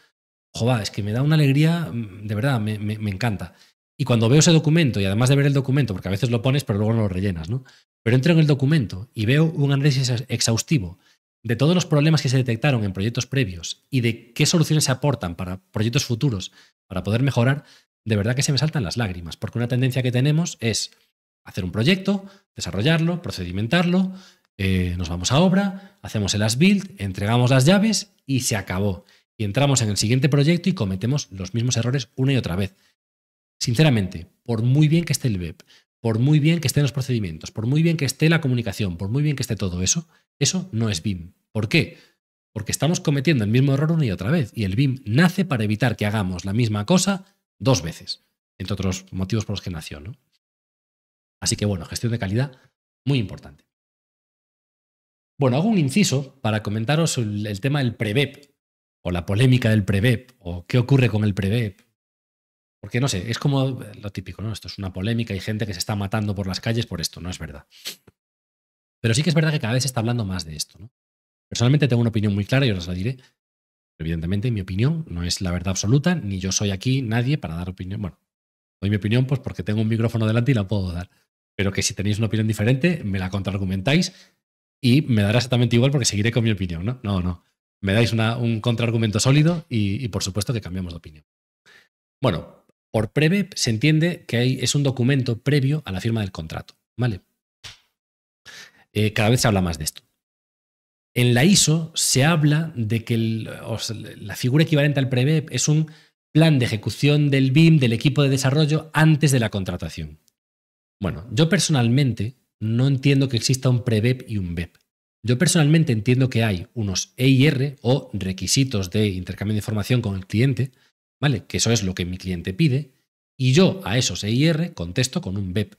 joder, es que me da una alegría, mm, de verdad, me, encanta. Y cuando veo ese documento, y además de ver el documento, porque a veces lo pones, pero luego no lo rellenas, ¿no? Pero entro en el documento y veo un análisis exhaustivo de todos los problemas que se detectaron en proyectos previos y de qué soluciones se aportan para proyectos futuros para poder mejorar, de verdad que se me saltan las lágrimas, porque una tendencia que tenemos es hacer un proyecto, desarrollarlo, procedimentarlo, eh, nos vamos a obra, hacemos el as-build, entregamos las llaves y se acabó y entramos en el siguiente proyecto y cometemos los mismos errores una y otra vez. Sinceramente, por muy bien que esté el BEP, por muy bien que estén los procedimientos, por muy bien que esté la comunicación, por muy bien que esté todo eso, eso no es BIM. ¿Por qué? Porque estamos cometiendo el mismo error una y otra vez. Y el BIM nace para evitar que hagamos la misma cosa dos veces, entre otros motivos por los que nació. ¿no? Así que bueno, gestión de calidad, muy importante. Bueno, hago un inciso para comentaros el, tema del pre-BEP o la polémica del PREVEP, o qué ocurre con el PREVEP. Porque no sé, es como lo típico, ¿no? Esto es una polémica, y gente que se está matando por las calles por esto, no es verdad. Pero sí que es verdad que cada vez se está hablando más de esto, ¿no? Personalmente tengo una opinión muy clara y os la diré. Evidentemente, mi opinión no es la verdad absoluta, ni yo soy aquí nadie para dar opinión. Bueno, doy mi opinión pues porque tengo un micrófono delante y la puedo dar. Pero que si tenéis una opinión diferente, me la contraargumentáis y me dará exactamente igual porque seguiré con mi opinión, ¿no? No, no me dais un contraargumento sólido y, por supuesto que cambiamos de opinión. Bueno, por pre-BEP se entiende que es un documento previo a la firma del contrato, ¿vale? Eh, cada vez se habla más de esto. En la ISO se habla de que la figura equivalente al PREVEP es un plan de ejecución del BIM del equipo de desarrollo antes de la contratación. Bueno, yo personalmente no entiendo que exista un PREVEP y un BEP. Yo personalmente entiendo que hay unos EIR o requisitos de intercambio de información con el cliente, ¿vale? Que eso es lo que mi cliente pide, y yo a esos EIR contesto con un BEP.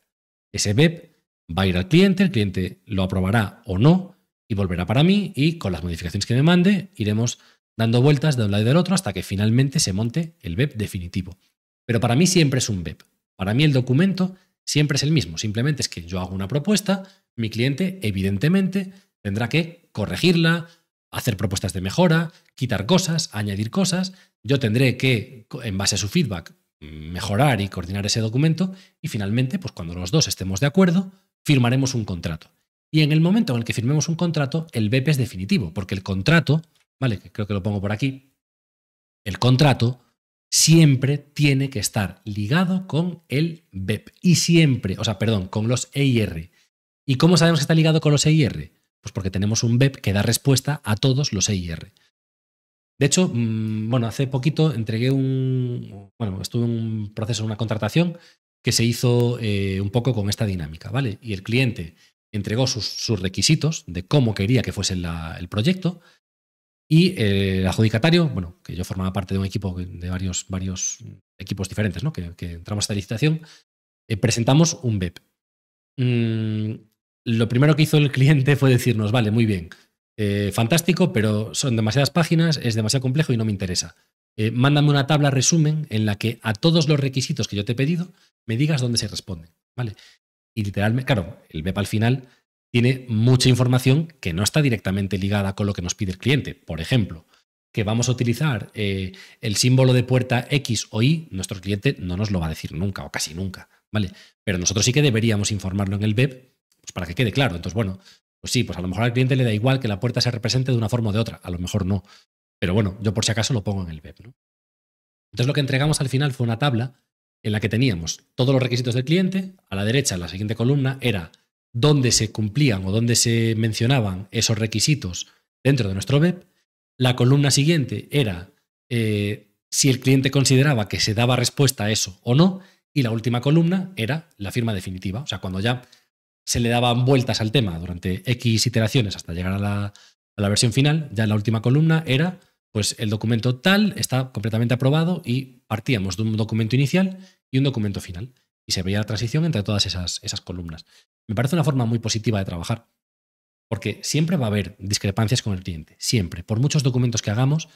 Ese BEP va a ir al cliente, el cliente lo aprobará o no y volverá para mí y con las modificaciones que me mande iremos dando vueltas de un lado y del otro hasta que finalmente se monte el BEP definitivo. Pero para mí siempre es un BEP. Para mí el documento siempre es el mismo. Simplemente es que yo hago una propuesta, mi cliente evidentemente Tendrá que corregirla, hacer propuestas de mejora, quitar cosas, añadir cosas. Yo tendré que, en base a su feedback, mm, mejorar y coordinar ese documento. Y finalmente, pues cuando los dos estemos de acuerdo, firmaremos un contrato. Y en el momento en el que firmemos un contrato, el BEP es definitivo, porque el contrato, ¿vale? creo que lo pongo por aquí. El contrato siempre tiene que estar ligado con el BEP. Y siempre, o sea, perdón, con los EIR. ¿Y cómo sabemos que está ligado con los EIR? Pues porque tenemos un BEP que da respuesta a todos los EIR. De hecho, mm, bueno, hace poquito entregué un. Bueno, estuve en un proceso, una contratación que se hizo eh, un poco con esta dinámica, ¿vale? Y el cliente entregó sus, requisitos de cómo quería que fuese el proyecto y eh, el adjudicatario, bueno, que yo formaba parte de un equipo de varios, varios equipos diferentes, ¿no? Que, entramos a esta licitación, eh, presentamos un BEP. Mm, lo primero que hizo el cliente [LAUGHS] fue decirnos, vale, muy bien, eh, fantástico, pero son demasiadas páginas, es demasiado complejo y no me interesa. Eh, mándame una tabla resumen en la que a todos los requisitos que yo te he pedido me digas dónde se responden, ¿vale? Y literalmente, claro, el BEP al final tiene mucha información que no está directamente ligada con lo que nos pide el cliente. Por ejemplo, que vamos a utilizar eh, el símbolo de puerta X o Y, nuestro cliente no nos lo va a decir nunca o casi nunca, ¿vale? Pero nosotros sí que deberíamos informarlo en el BEP pues, para que quede claro. Entonces, bueno, pues sí, pues a lo mejor al cliente le da igual que la puerta se represente de una forma o de otra. A lo mejor no. Pero bueno, yo por si acaso lo pongo en el web. Entonces lo que entregamos al final fue una tabla en la que teníamos todos los requisitos del cliente. A la derecha, la siguiente columna, era dónde se cumplían o dónde se mencionaban esos requisitos dentro de nuestro web. La columna siguiente era eh, si el cliente consideraba que se daba respuesta a eso o no. Y la última columna era la firma definitiva. O sea, cuando ya se le daban vueltas al tema durante X iteraciones hasta llegar a la, versión final, ya la última columna era pues el documento tal está completamente aprobado y partíamos de un documento inicial y un documento final. Y se veía la transición entre todas esas, esas, columnas. Me parece una forma muy positiva de trabajar, porque siempre va a haber discrepancias con el cliente, siempre. Por muchos documentos que hagamos,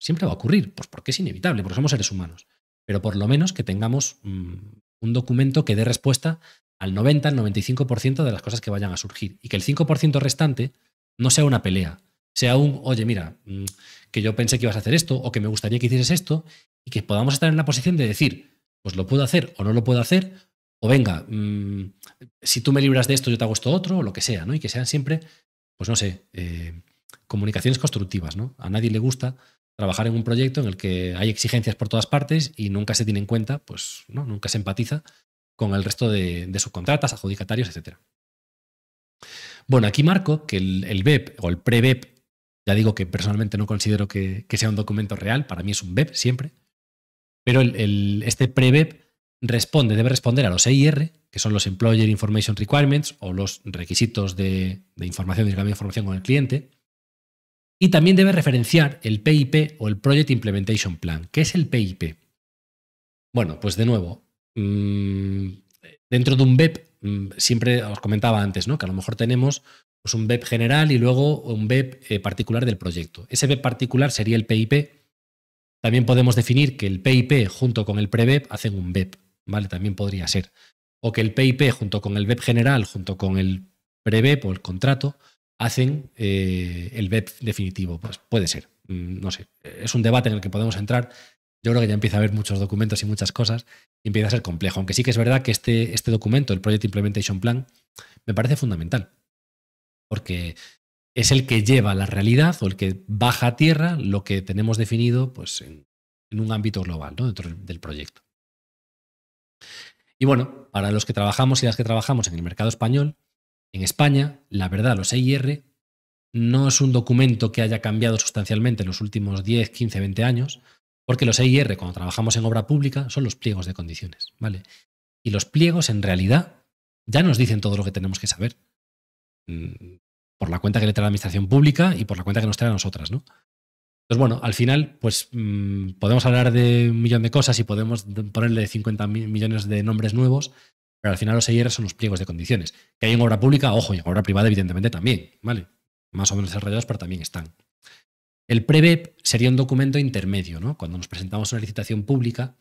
siempre va a ocurrir, pues porque es inevitable, porque somos seres humanos. Pero por lo menos que tengamos mm, un documento que dé respuesta al 90, al 95% de las cosas que vayan a surgir. Y que el 5% restante no sea una pelea, sea un, oye, mira, mm, que yo pensé que ibas a hacer esto o que me gustaría que hicieses esto y que podamos estar en la posición de decir, pues lo puedo hacer o no lo puedo hacer, o venga, mm, si tú me libras de esto, yo te hago esto otro, o lo que sea, ¿no? Y que sean siempre, pues no sé, eh, comunicaciones constructivas, ¿no? A nadie le gusta trabajar en un proyecto en el que hay exigencias por todas partes y nunca se tiene en cuenta, pues ¿no? nunca se empatiza con el resto de, subcontratas, adjudicatarios, etc. Bueno, aquí marco que el, BEP o el preBEP, ya digo que personalmente no considero que, sea un documento real, para mí es un BEP siempre, pero este pre e responde, debe responder a los EIR, que son los Employer Information Requirements o los requisitos de, información de información, de información con el cliente, y también debe referenciar el PIP o el Project Implementation Plan. ¿Qué es el PIP? Bueno, pues de nuevo, Mm, dentro de un BEP, mm, siempre os comentaba antes, ¿no? Que a lo mejor tenemos pues, un BEP general y luego un BEP eh, particular del proyecto. Ese BEP particular sería el PIP. También podemos definir que el PIP junto con el pre e hacen un BEP, ¿vale? También podría ser. O que el PIP junto con el BEP general, junto con el pre e o el contrato, hacen eh, el BEP definitivo. Pues puede ser, mm, no sé. Es un debate en el que podemos entrar yo creo que ya empieza a haber muchos documentos y muchas cosas y empieza a ser complejo. Aunque sí que es verdad que este, este, documento, el Project Implementation Plan, me parece fundamental. Porque es el que lleva la realidad o el que baja a tierra lo que tenemos definido pues, en, un ámbito global dentro del proyecto. Y bueno, para los que trabajamos y las que trabajamos en el mercado español, en España, la verdad, los EIR no es un documento que haya cambiado sustancialmente en los últimos 10, 15, 20 años, porque los EIR, cuando trabajamos en obra pública, son los pliegos de condiciones, ¿vale? Y los pliegos, en realidad, ya nos dicen todo lo que tenemos que saber. Mm, por la cuenta que le trae la administración pública y por la cuenta que nos trae a nosotras, ¿no? Entonces, bueno, al final, pues mm, podemos hablar de un millón de cosas y podemos ponerle 50 millones de nombres nuevos, pero al final los EIR son los pliegos de condiciones. Que hay en obra pública, ojo, y en obra privada, evidentemente, también, ¿vale? Más o menos desarrollados, pero también están. El pre-bep sería un documento intermedio, ¿no? Cuando nos presentamos una licitación pública,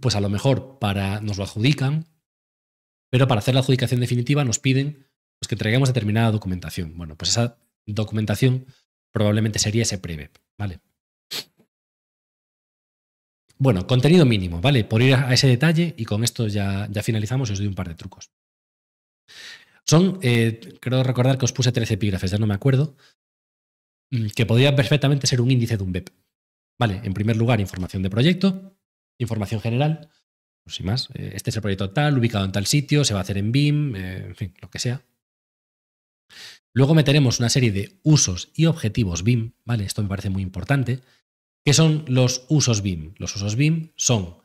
pues a lo mejor para, nos lo adjudican, pero para hacer la adjudicación definitiva nos piden pues, que traigamos determinada documentación. Bueno, pues esa documentación probablemente sería ese PREVEP, ¿vale? Bueno, contenido mínimo, ¿vale? Por ir a ese detalle y con esto ya, ya finalizamos y os doy un par de trucos. Son, eh, creo recordar que os puse 13 epígrafes, ya no me acuerdo, Mm, que podría perfectamente ser un índice de un BEP. Vale, en primer lugar, información de proyecto, información general, pues sin más. Eh, este es el proyecto tal, ubicado en tal sitio, se va a hacer en BIM, eh, en fin, lo que sea. Luego meteremos una serie de usos y objetivos BIM, ¿vale? Esto me parece muy importante. ¿Qué son los usos BIM? Los usos BIM son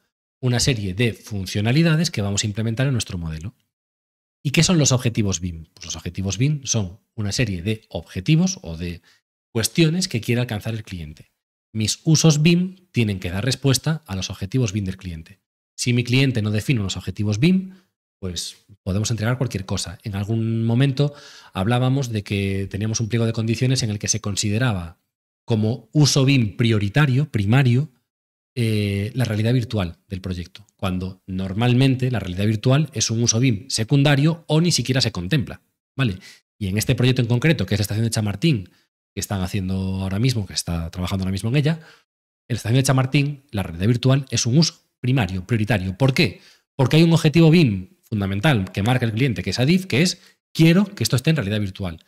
una serie de funcionalidades que vamos a implementar en nuestro modelo. ¿Y qué son los objetivos BIM? Pues los objetivos BIM son una serie de objetivos o de cuestiones que quiere alcanzar el cliente. Mis usos BIM tienen que dar respuesta a los objetivos BIM del cliente. Si mi cliente no define unos objetivos BIM, pues podemos entregar cualquier cosa. En algún momento hablábamos de que teníamos un pliego de condiciones en el que se consideraba como uso BIM prioritario, primario, eh, la realidad virtual del proyecto, cuando normalmente la realidad virtual es un uso BIM secundario o ni siquiera se contempla. ¿vale? Y en este proyecto en concreto, que es la estación de Chamartín, que están haciendo ahora mismo, que está trabajando ahora mismo en ella, el la estación de Chamartín, la realidad virtual es un uso primario, prioritario. ¿Por qué? Porque hay un objetivo BIM fundamental que marca el cliente, que es ADIF, que es quiero que esto esté en realidad virtual.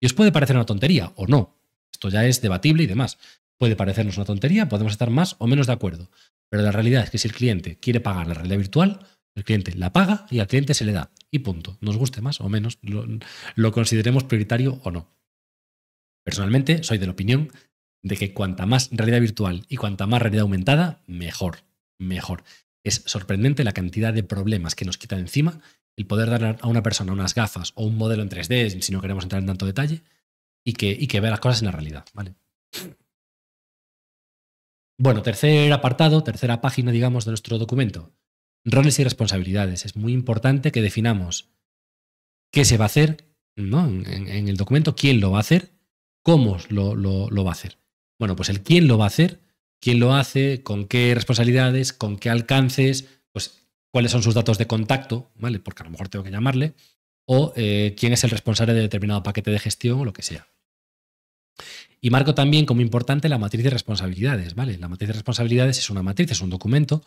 Y os puede parecer una tontería o no. Esto ya es debatible y demás. Puede parecernos una tontería, podemos estar más o menos de acuerdo. Pero la realidad es que si el cliente quiere pagar la realidad virtual, el cliente la paga y al cliente se le da. Y punto. Nos guste más o menos, lo consideremos prioritario o no. Personalmente, soy de la opinión de que cuanta más realidad virtual y cuanta más realidad aumentada, mejor, mejor. Es sorprendente la cantidad de problemas que nos quita encima el poder dar a una persona unas gafas o un modelo en 3D, si no queremos entrar en tanto detalle, y que, que vea las cosas en la realidad, ¿vale? Bueno, tercer apartado, tercera página, digamos, de nuestro documento. Roles y responsabilidades. Es muy importante que definamos qué se va a hacer ¿no? en, el documento, quién lo va a hacer cómo lo, va a hacer. Bueno, pues el quién lo va a hacer, quién lo hace, con qué responsabilidades, con qué alcances, pues cuáles son sus datos de contacto, ¿vale? Porque a lo mejor tengo que llamarle, o eh, quién es el responsable de determinado paquete de gestión o lo que sea. Y marco también como importante la matriz de responsabilidades, ¿vale? La matriz de responsabilidades es una matriz, es un documento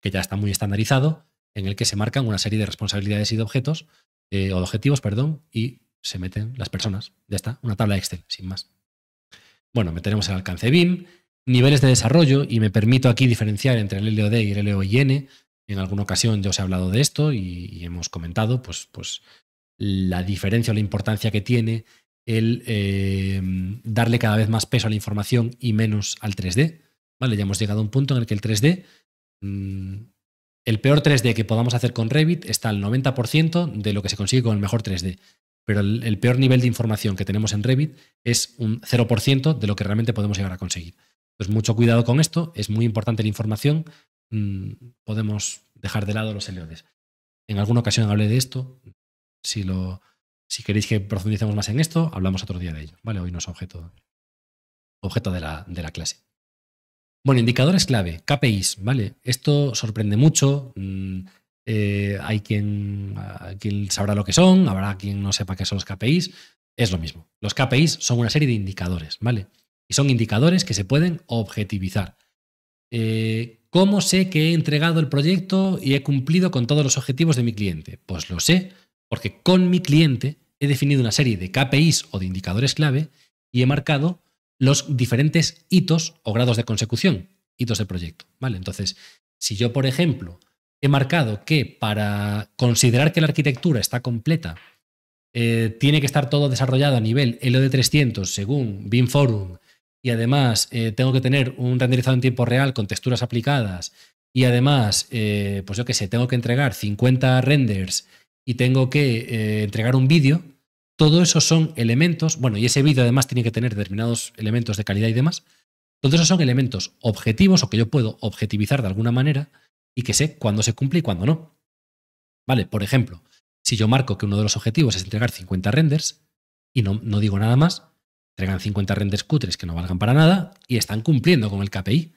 que ya está muy estandarizado, en el que se marcan una serie de responsabilidades y de objetos, eh, de objetivos, perdón, y se meten las personas. Ya está, una tabla Excel, sin más. Bueno, meteremos el alcance BIM, niveles de desarrollo, y me permito aquí diferenciar entre el LOD y el LOIN. En alguna ocasión yo os he hablado de esto y, hemos comentado pues, pues, la diferencia o la importancia que tiene el eh, darle cada vez más peso a la información y menos al 3D. ¿Vale? Ya hemos llegado a un punto en el que el 3D, mm, el peor 3D que podamos hacer con Revit está al 90% de lo que se consigue con el mejor 3D pero el, peor nivel de información que tenemos en Revit es un 0% de lo que realmente podemos llegar a conseguir. Entonces, mucho cuidado con esto, es muy importante la información, mm, podemos dejar de lado los LODs. En alguna ocasión hablé de esto, si, lo, si queréis que profundicemos más en esto, hablamos otro día de ello. Vale, hoy no es objeto, objeto de, la, clase. Bueno, indicadores clave, KPIs, ¿vale? Esto sorprende mucho. Mm, eh, hay ah, quien, sabrá lo que son, habrá quien no sepa qué son los KPIs, es lo mismo. Los KPIs son una serie de indicadores, ¿vale? Y son indicadores que se pueden objetivizar. Eh, ¿Cómo sé que he entregado el proyecto y he cumplido con todos los objetivos de mi cliente? Pues lo sé, porque con mi cliente he definido una serie de KPIs o de indicadores clave y he marcado los diferentes hitos o grados de consecución, hitos del proyecto. ¿vale? Entonces, si yo, por ejemplo, he marcado que para considerar que la arquitectura está completa, eh, tiene que estar todo desarrollado a nivel LOD 300 según BIM Forum y además eh, tengo que tener un renderizado en tiempo real con texturas aplicadas y además, eh, pues yo qué sé, tengo que entregar 50 renders y tengo que entregar un vídeo, todo eso son elementos, bueno, y ese vídeo además tiene que tener determinados elementos de calidad y demás, todos esos son elementos objetivos o que yo puedo objetivizar de alguna manera y que sé cuándo se cumple y cuándo no. Vale, por ejemplo, si yo marco que uno de los objetivos es entregar 50 renders y no, no digo nada más, entregan 50 renders cutres que no valgan para nada y están cumpliendo con el KPI.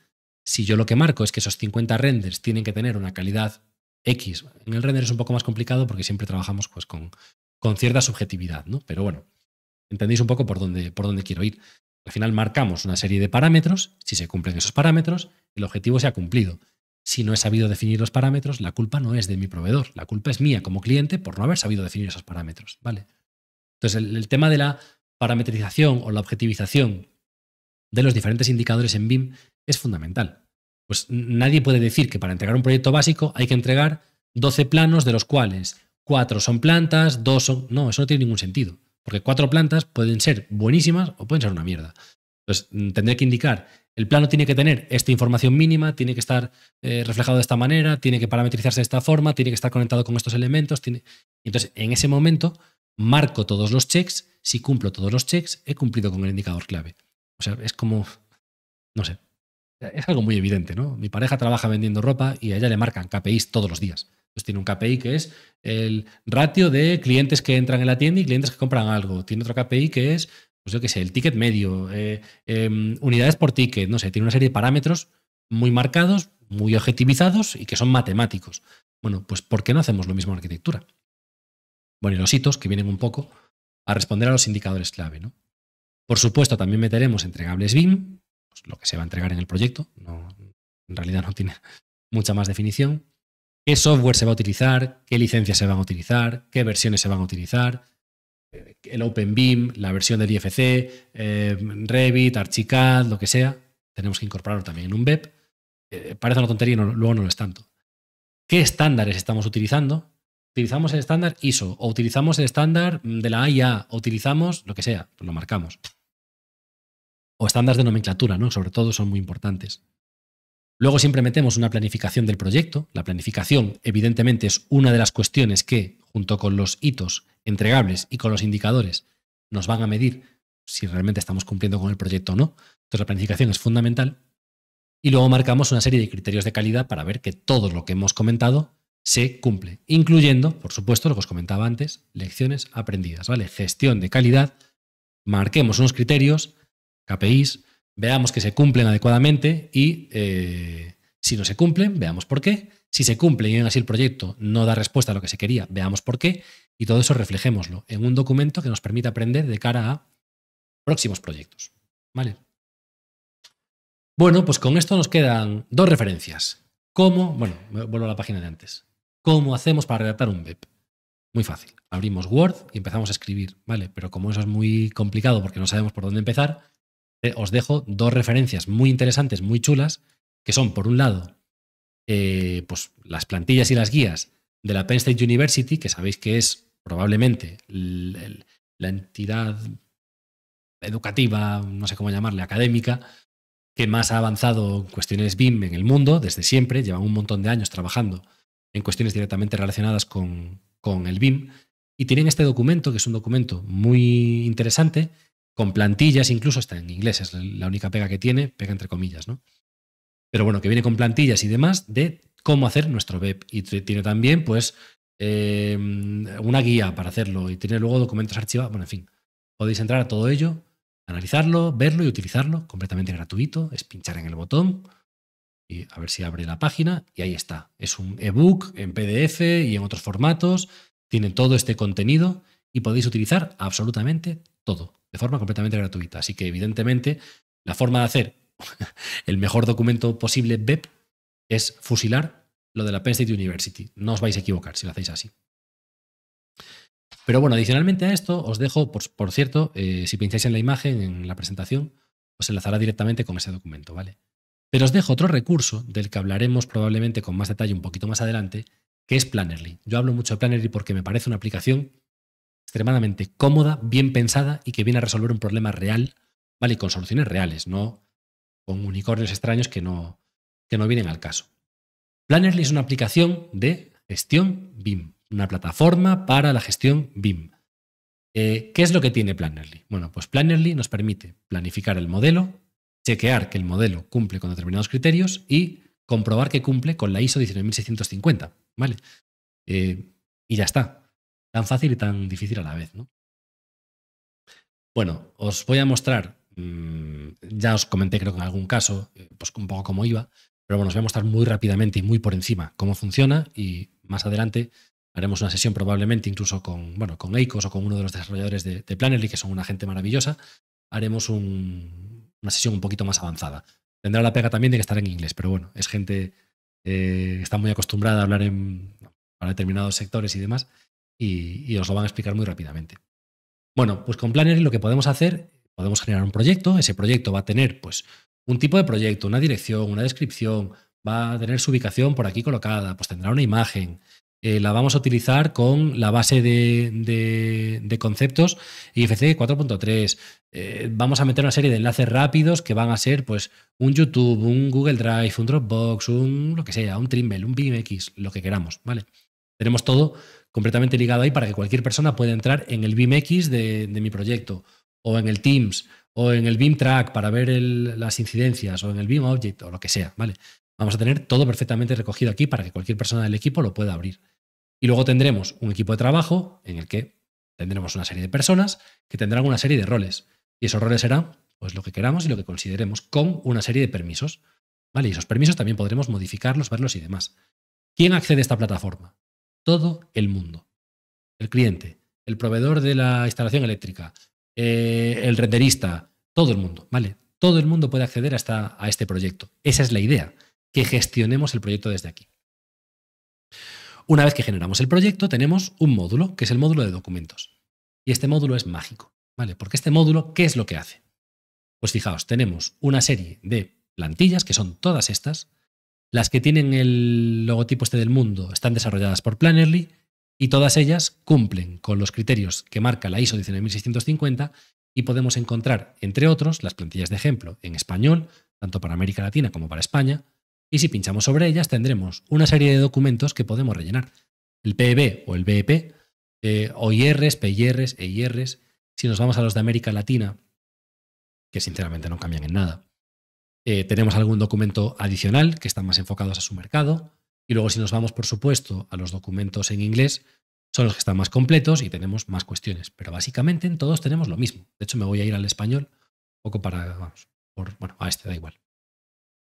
Si yo lo que marco es que esos 50 renders tienen que tener una calidad X, en el render es un poco más complicado porque siempre trabajamos pues, con, con cierta subjetividad, ¿no? Pero bueno, entendéis un poco por dónde, por dónde quiero ir. Al final marcamos una serie de parámetros, si se cumplen esos parámetros, el objetivo se ha cumplido. Si no he sabido definir los parámetros, la culpa no es de mi proveedor, la culpa es mía como cliente por no haber sabido definir esos parámetros, ¿vale? Entonces, el, tema de la parametrización o la objetivización de los diferentes indicadores en BIM es fundamental. Pues nadie puede decir que para entregar un proyecto básico hay que entregar 12 planos de los cuales 4 son plantas, 2 son... No, eso no tiene ningún sentido, porque cuatro plantas pueden ser buenísimas o pueden ser una mierda. Entonces, tendré que indicar el plano tiene que tener esta información mínima, tiene que estar eh, reflejado de esta manera, tiene que parametrizarse de esta forma, tiene que estar conectado con estos elementos. Entonces, en ese momento, marco todos los checks. Si cumplo todos los checks, he cumplido con el indicador clave. O sea, es como, no sé, es algo muy evidente, ¿no? Mi pareja trabaja vendiendo ropa y a ella le marcan KPIs todos los días. Entonces tiene un KPI que es el ratio de clientes que entran en la tienda y clientes que compran algo. Tiene otro KPI que es pues yo qué sé, el ticket medio, eh, em, unidades por ticket, no sé, tiene una serie de parámetros muy marcados, muy objetivizados y que son matemáticos. Bueno, pues ¿por qué no hacemos lo mismo en arquitectura? Bueno, y los hitos, que vienen un poco a responder a los indicadores clave, ¿no? Por supuesto, también meteremos entregables BIM, pues lo que se va a entregar en el proyecto, no, en realidad no tiene [LAUGHS] mucha más definición. ¿Qué software se va a utilizar? ¿Qué licencias se van a utilizar? ¿Qué versiones se van a utilizar? Eh, el OpenBeam, la versión del IFC, eh, Revit, Archicad, lo que sea, tenemos que incorporarlo también en un web. Eh, parece una tontería, no, luego no lo es tanto. ¿Qué estándares estamos utilizando? ¿Utilizamos el estándar ISO o utilizamos el estándar de la AIA o utilizamos lo que sea? Pues lo marcamos. O estándares de nomenclatura, ¿no? Sobre todo son muy importantes. Luego siempre metemos una planificación del proyecto. La planificación, evidentemente, es una de las cuestiones que, junto con los hitos entregables y con los indicadores, nos van a medir si realmente estamos cumpliendo con el proyecto o no. Entonces, la planificación es fundamental. Y luego marcamos una serie de criterios de calidad para ver que todo lo que hemos comentado se cumple, incluyendo, por supuesto, lo que os comentaba antes, lecciones aprendidas, ¿vale? Gestión de calidad, marquemos unos criterios, KPIs, veamos que se cumplen adecuadamente y eh, si no se cumplen, veamos por qué. Si se cumplen y aún así el proyecto no da respuesta a lo que se quería, veamos por qué. Y todo eso reflejémoslo en un documento que nos permita aprender de cara a próximos proyectos. ¿Vale? Bueno, pues con esto nos quedan dos referencias. ¿Cómo? Bueno, vuelvo a la página de antes. ¿Cómo hacemos para redactar un web? Muy fácil. Abrimos Word y empezamos a escribir, ¿vale? Pero como eso es muy complicado porque no sabemos por dónde empezar, eh, os dejo dos referencias muy interesantes, muy chulas, que son, por un lado, eh, pues, las plantillas y las guías de la Penn State University, que sabéis que es probablemente la entidad educativa, no sé cómo llamarle, académica, que más ha avanzado en cuestiones BIM en el mundo desde siempre, llevan un montón de años trabajando en cuestiones directamente relacionadas con el BIM, y tienen este documento, que es un documento muy interesante, con plantillas, incluso está en inglés, es la única pega que tiene, pega entre comillas, ¿no? Pero bueno, que viene con plantillas y demás de cómo hacer nuestro web. Y tiene también, pues, eh, una guía para hacerlo y tiene luego documentos archivados, bueno, en fin. Podéis entrar a todo ello, analizarlo, verlo y utilizarlo completamente gratuito. Es pinchar en el botón y a ver si abre la página y ahí está. Es un ebook en PDF y en otros formatos. Tiene todo este contenido y podéis utilizar absolutamente todo de forma completamente gratuita. Así que evidentemente la forma de hacer [LAUGHS] el mejor documento posible BEP es fusilar lo de la Penn State University. No os vais a equivocar si lo hacéis así. Pero bueno, adicionalmente a esto, os dejo, por, cierto, eh, si pincháis en la imagen, en la presentación, os enlazará directamente con ese documento, ¿vale? Pero os dejo otro recurso del que hablaremos probablemente con más detalle un poquito más adelante, que es Plannerly. Yo hablo mucho de Plannerly porque me parece una aplicación extremadamente cómoda, bien pensada y que viene a resolver un problema real, ¿vale? Y con soluciones reales, no con unicornios extraños que no, que no vienen al caso. Plannerly es una aplicación de gestión BIM, una plataforma para la gestión BIM. Eh, ¿Qué es lo que tiene Plannerly? Bueno, pues Plannerly nos permite planificar el modelo, chequear que el modelo cumple con determinados criterios y comprobar que cumple con la ISO 19650, ¿vale? Eh, y ya está tan fácil y tan difícil a la vez. ¿no? Bueno, os voy a mostrar, mm, ya os comenté creo que en algún caso, eh, pues un poco cómo iba, pero bueno, os voy a mostrar muy rápidamente y muy por encima cómo funciona y más adelante haremos una sesión probablemente incluso con, bueno, con Eicos o con uno de los desarrolladores de, Plannerly, que son una gente maravillosa, haremos una sesión un poquito más avanzada. Tendrá la pega también de que estará en inglés, pero bueno, es gente eh, que está muy acostumbrada a hablar para determinados sectores y demás, y, os lo van a explicar muy rápidamente. Bueno, pues con Planner lo que podemos hacer, podemos generar un proyecto, ese proyecto va a tener pues un tipo de proyecto, una dirección, una descripción, va a tener su ubicación por aquí colocada, pues tendrá una imagen, eh, la vamos a utilizar con la base de, conceptos IFC 4.3. Eh, vamos a meter una serie de enlaces rápidos que van a ser pues, un YouTube, un Google Drive, un Dropbox, un lo que sea, un Trimble, un BMX, lo que queramos, ¿vale? Tenemos todo completamente ligado ahí para que cualquier persona pueda entrar en el BIMX de, de mi proyecto, o en el Teams, o en el BIM Track para ver las incidencias, o en el BIM Object, o lo que sea, ¿vale? Vamos a tener todo perfectamente recogido aquí para que cualquier persona del equipo lo pueda abrir. Y luego tendremos un equipo de trabajo en el que tendremos una serie de personas que tendrán una serie de roles. Y esos roles serán pues, lo que queramos y lo que consideremos con una serie de permisos. ¿Vale? Y esos permisos también podremos modificarlos, verlos y demás. ¿Quién accede a esta plataforma? todo el mundo. El cliente, el proveedor de la instalación eléctrica, eh, el renderista, todo el mundo, ¿vale? Todo el mundo puede acceder hasta a este proyecto. Esa es la idea, que gestionemos el proyecto desde aquí. Una vez que generamos el proyecto, tenemos un módulo, que es el módulo de documentos. Y este módulo es mágico, ¿vale? Porque este módulo, ¿qué es lo que hace? Pues fijaos, tenemos una serie de plantillas, que son todas estas, las que tienen el logotipo este del mundo están desarrolladas por Plannerly y todas ellas cumplen con los criterios que marca la ISO 19650 y podemos encontrar, entre otros, las plantillas de ejemplo en español, tanto para América Latina como para España, y si pinchamos sobre ellas tendremos una serie de documentos que podemos rellenar. El PEB o el BEP, eh, OIRs, PIRs, EIRs. Si nos vamos a los de América Latina, que sinceramente no cambian en nada, eh, tenemos algún documento adicional que está más enfocados a su mercado. Y luego si nos vamos, por supuesto, a los documentos en inglés, son los que están más completos y tenemos más cuestiones. Pero básicamente en todos tenemos lo mismo. De hecho, me voy a ir al español un poco para, vamos, por, bueno, a este da igual.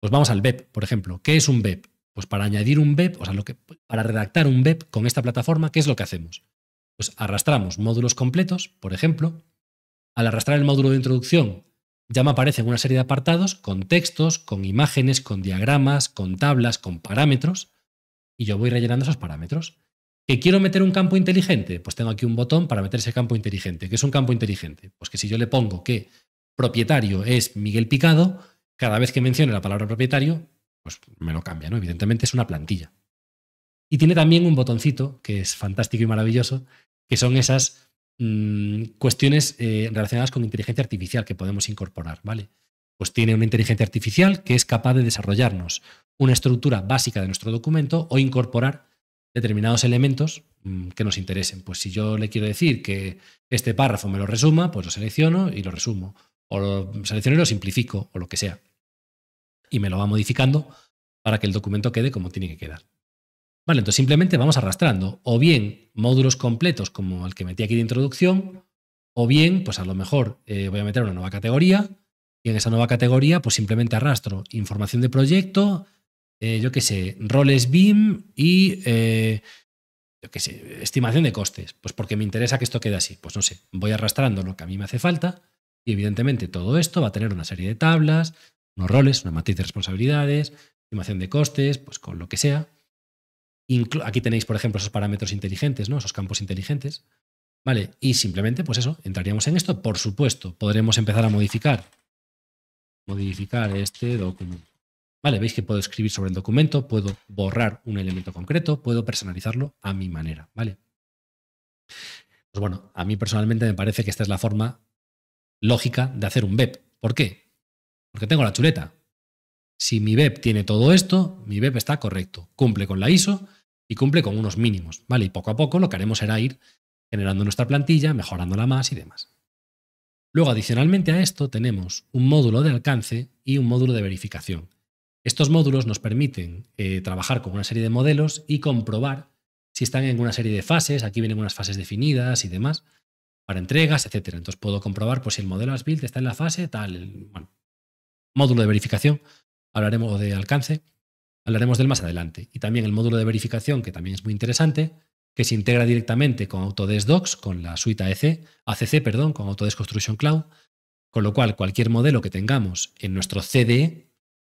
Pues vamos al BEP, por ejemplo. ¿Qué es un BEP? Pues para añadir un BEP, o sea, lo que, para redactar un BEP con esta plataforma, ¿qué es lo que hacemos? Pues arrastramos módulos completos, por ejemplo. Al arrastrar el módulo de introducción, ya me aparecen una serie de apartados con textos, con imágenes, con diagramas, con tablas, con parámetros, y yo voy rellenando esos parámetros. ¿Que quiero meter un campo inteligente? Pues tengo aquí un botón para meter ese campo inteligente. ¿Qué es un campo inteligente? Pues que si yo le pongo que propietario es Miguel Picado, cada vez que mencione la palabra propietario, pues me lo cambia, ¿no? Evidentemente es una plantilla. Y tiene también un botoncito, que es fantástico y maravilloso, que son esas Mm, cuestiones eh, relacionadas con inteligencia artificial que podemos incorporar, ¿vale? Pues tiene una inteligencia artificial que es capaz de desarrollarnos una estructura básica de nuestro documento o incorporar determinados elementos mm, que nos interesen. Pues si yo le quiero decir que este párrafo me lo resuma, pues lo selecciono y lo resumo. O lo selecciono y lo simplifico, o lo que sea. Y me lo va modificando para que el documento quede como tiene que quedar. Vale, entonces simplemente vamos arrastrando. O bien módulos completos como el que metí aquí de introducción, o bien, pues a lo mejor eh, voy a meter una nueva categoría y en esa nueva categoría pues simplemente arrastro información de proyecto, eh, yo qué sé, roles BIM y eh, yo qué sé, estimación de costes, pues porque me interesa que esto quede así. Pues no sé, voy arrastrando lo que a mí me hace falta y evidentemente todo esto va a tener una serie de tablas, unos roles, una matriz de responsabilidades, estimación de costes, pues con lo que sea aquí tenéis, por ejemplo, esos parámetros inteligentes, ¿no? Esos campos inteligentes. Vale, y simplemente, pues eso, entraríamos en esto. Por supuesto, podremos empezar a modificar. Modificar este documento. Vale, veis que puedo escribir sobre el documento, puedo borrar un elemento concreto, puedo personalizarlo a mi manera, ¿vale? Pues bueno, a mí personalmente me parece que esta es la forma lógica de hacer un BEP, ¿Por qué? Porque tengo la chuleta. Si mi BEP tiene todo esto, mi BEP está correcto, cumple con la ISO y cumple con unos mínimos, ¿vale? Y poco a poco lo que haremos será ir generando nuestra plantilla, mejorándola más y demás. Luego, adicionalmente a esto, tenemos un módulo de alcance y un módulo de verificación. Estos módulos nos permiten eh, trabajar con una serie de modelos y comprobar si están en una serie de fases, aquí vienen unas fases definidas y demás, para entregas, etc. Entonces puedo comprobar pues, si el modelo has built está en la fase tal, módulo de verificación, hablaremos de alcance, Hablaremos del más adelante. Y también el módulo de verificación, que también es muy interesante, que se integra directamente con Autodesk Docs, con la suite AEC, ACC, perdón, con Autodesk Construction Cloud, con lo cual cualquier modelo que tengamos en nuestro CDE,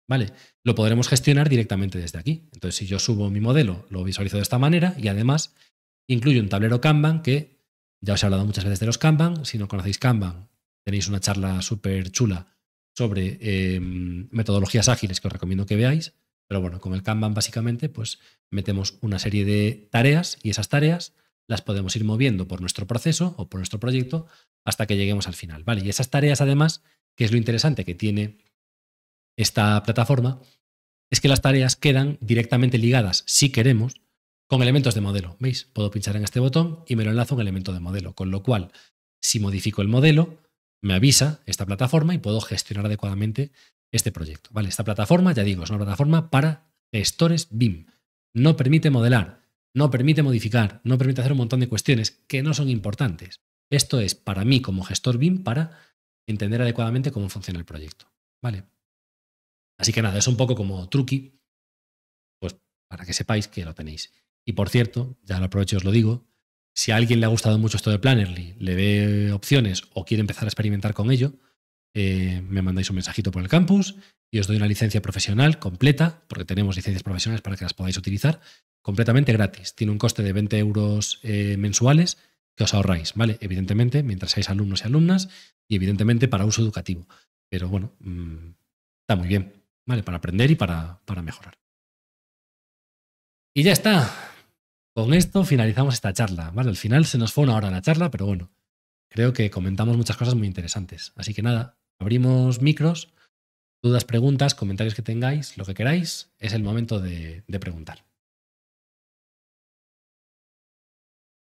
¿vale? Lo podremos gestionar directamente desde aquí. Entonces, si yo subo mi modelo, lo visualizo de esta manera y además incluye un tablero Kanban que ya os he hablado muchas veces de los Kanban. Si no conocéis Kanban, tenéis una charla súper chula sobre eh, metodologías ágiles que os recomiendo que veáis. Pero bueno, con el Kanban básicamente, pues metemos una serie de tareas y esas tareas las podemos ir moviendo por nuestro proceso o por nuestro proyecto hasta que lleguemos al final. ¿vale? Y esas tareas, además, que es lo interesante que tiene esta plataforma, es que las tareas quedan directamente ligadas, si queremos, con elementos de modelo. ¿Veis? Puedo pinchar en este botón y me lo enlazo a un elemento de modelo, con lo cual, si modifico el modelo, me avisa esta plataforma y puedo gestionar adecuadamente este proyecto. ¿vale? Esta plataforma, ya digo, es una plataforma para gestores BIM. No permite modelar, no permite modificar, no permite hacer un montón de cuestiones que no son importantes. Esto es para mí como gestor BIM para entender adecuadamente cómo funciona el proyecto. ¿vale? Así que nada, es un poco como truqui, pues para que sepáis que lo tenéis. Y por cierto, ya lo aprovecho y os lo digo, si a alguien le ha gustado mucho esto de Plannerly, le ve opciones o quiere empezar a experimentar con ello, eh, me mandáis un mensajito por el campus y os doy una licencia profesional completa, porque tenemos licencias profesionales para que las podáis utilizar, completamente gratis. Tiene un coste de 20 euros eh, mensuales que os ahorráis, ¿vale? Evidentemente, mientras seáis alumnos y alumnas y evidentemente para uso educativo. Pero bueno, mm, está muy bien, ¿vale? Para aprender y para, para mejorar. Y ya está. Con esto finalizamos esta charla, ¿vale? Al final se nos fue una hora la charla, pero bueno, creo que comentamos muchas cosas muy interesantes. Así que nada, abrimos micros, dudas, preguntas, comentarios que tengáis, lo que queráis, es el momento de, preguntar.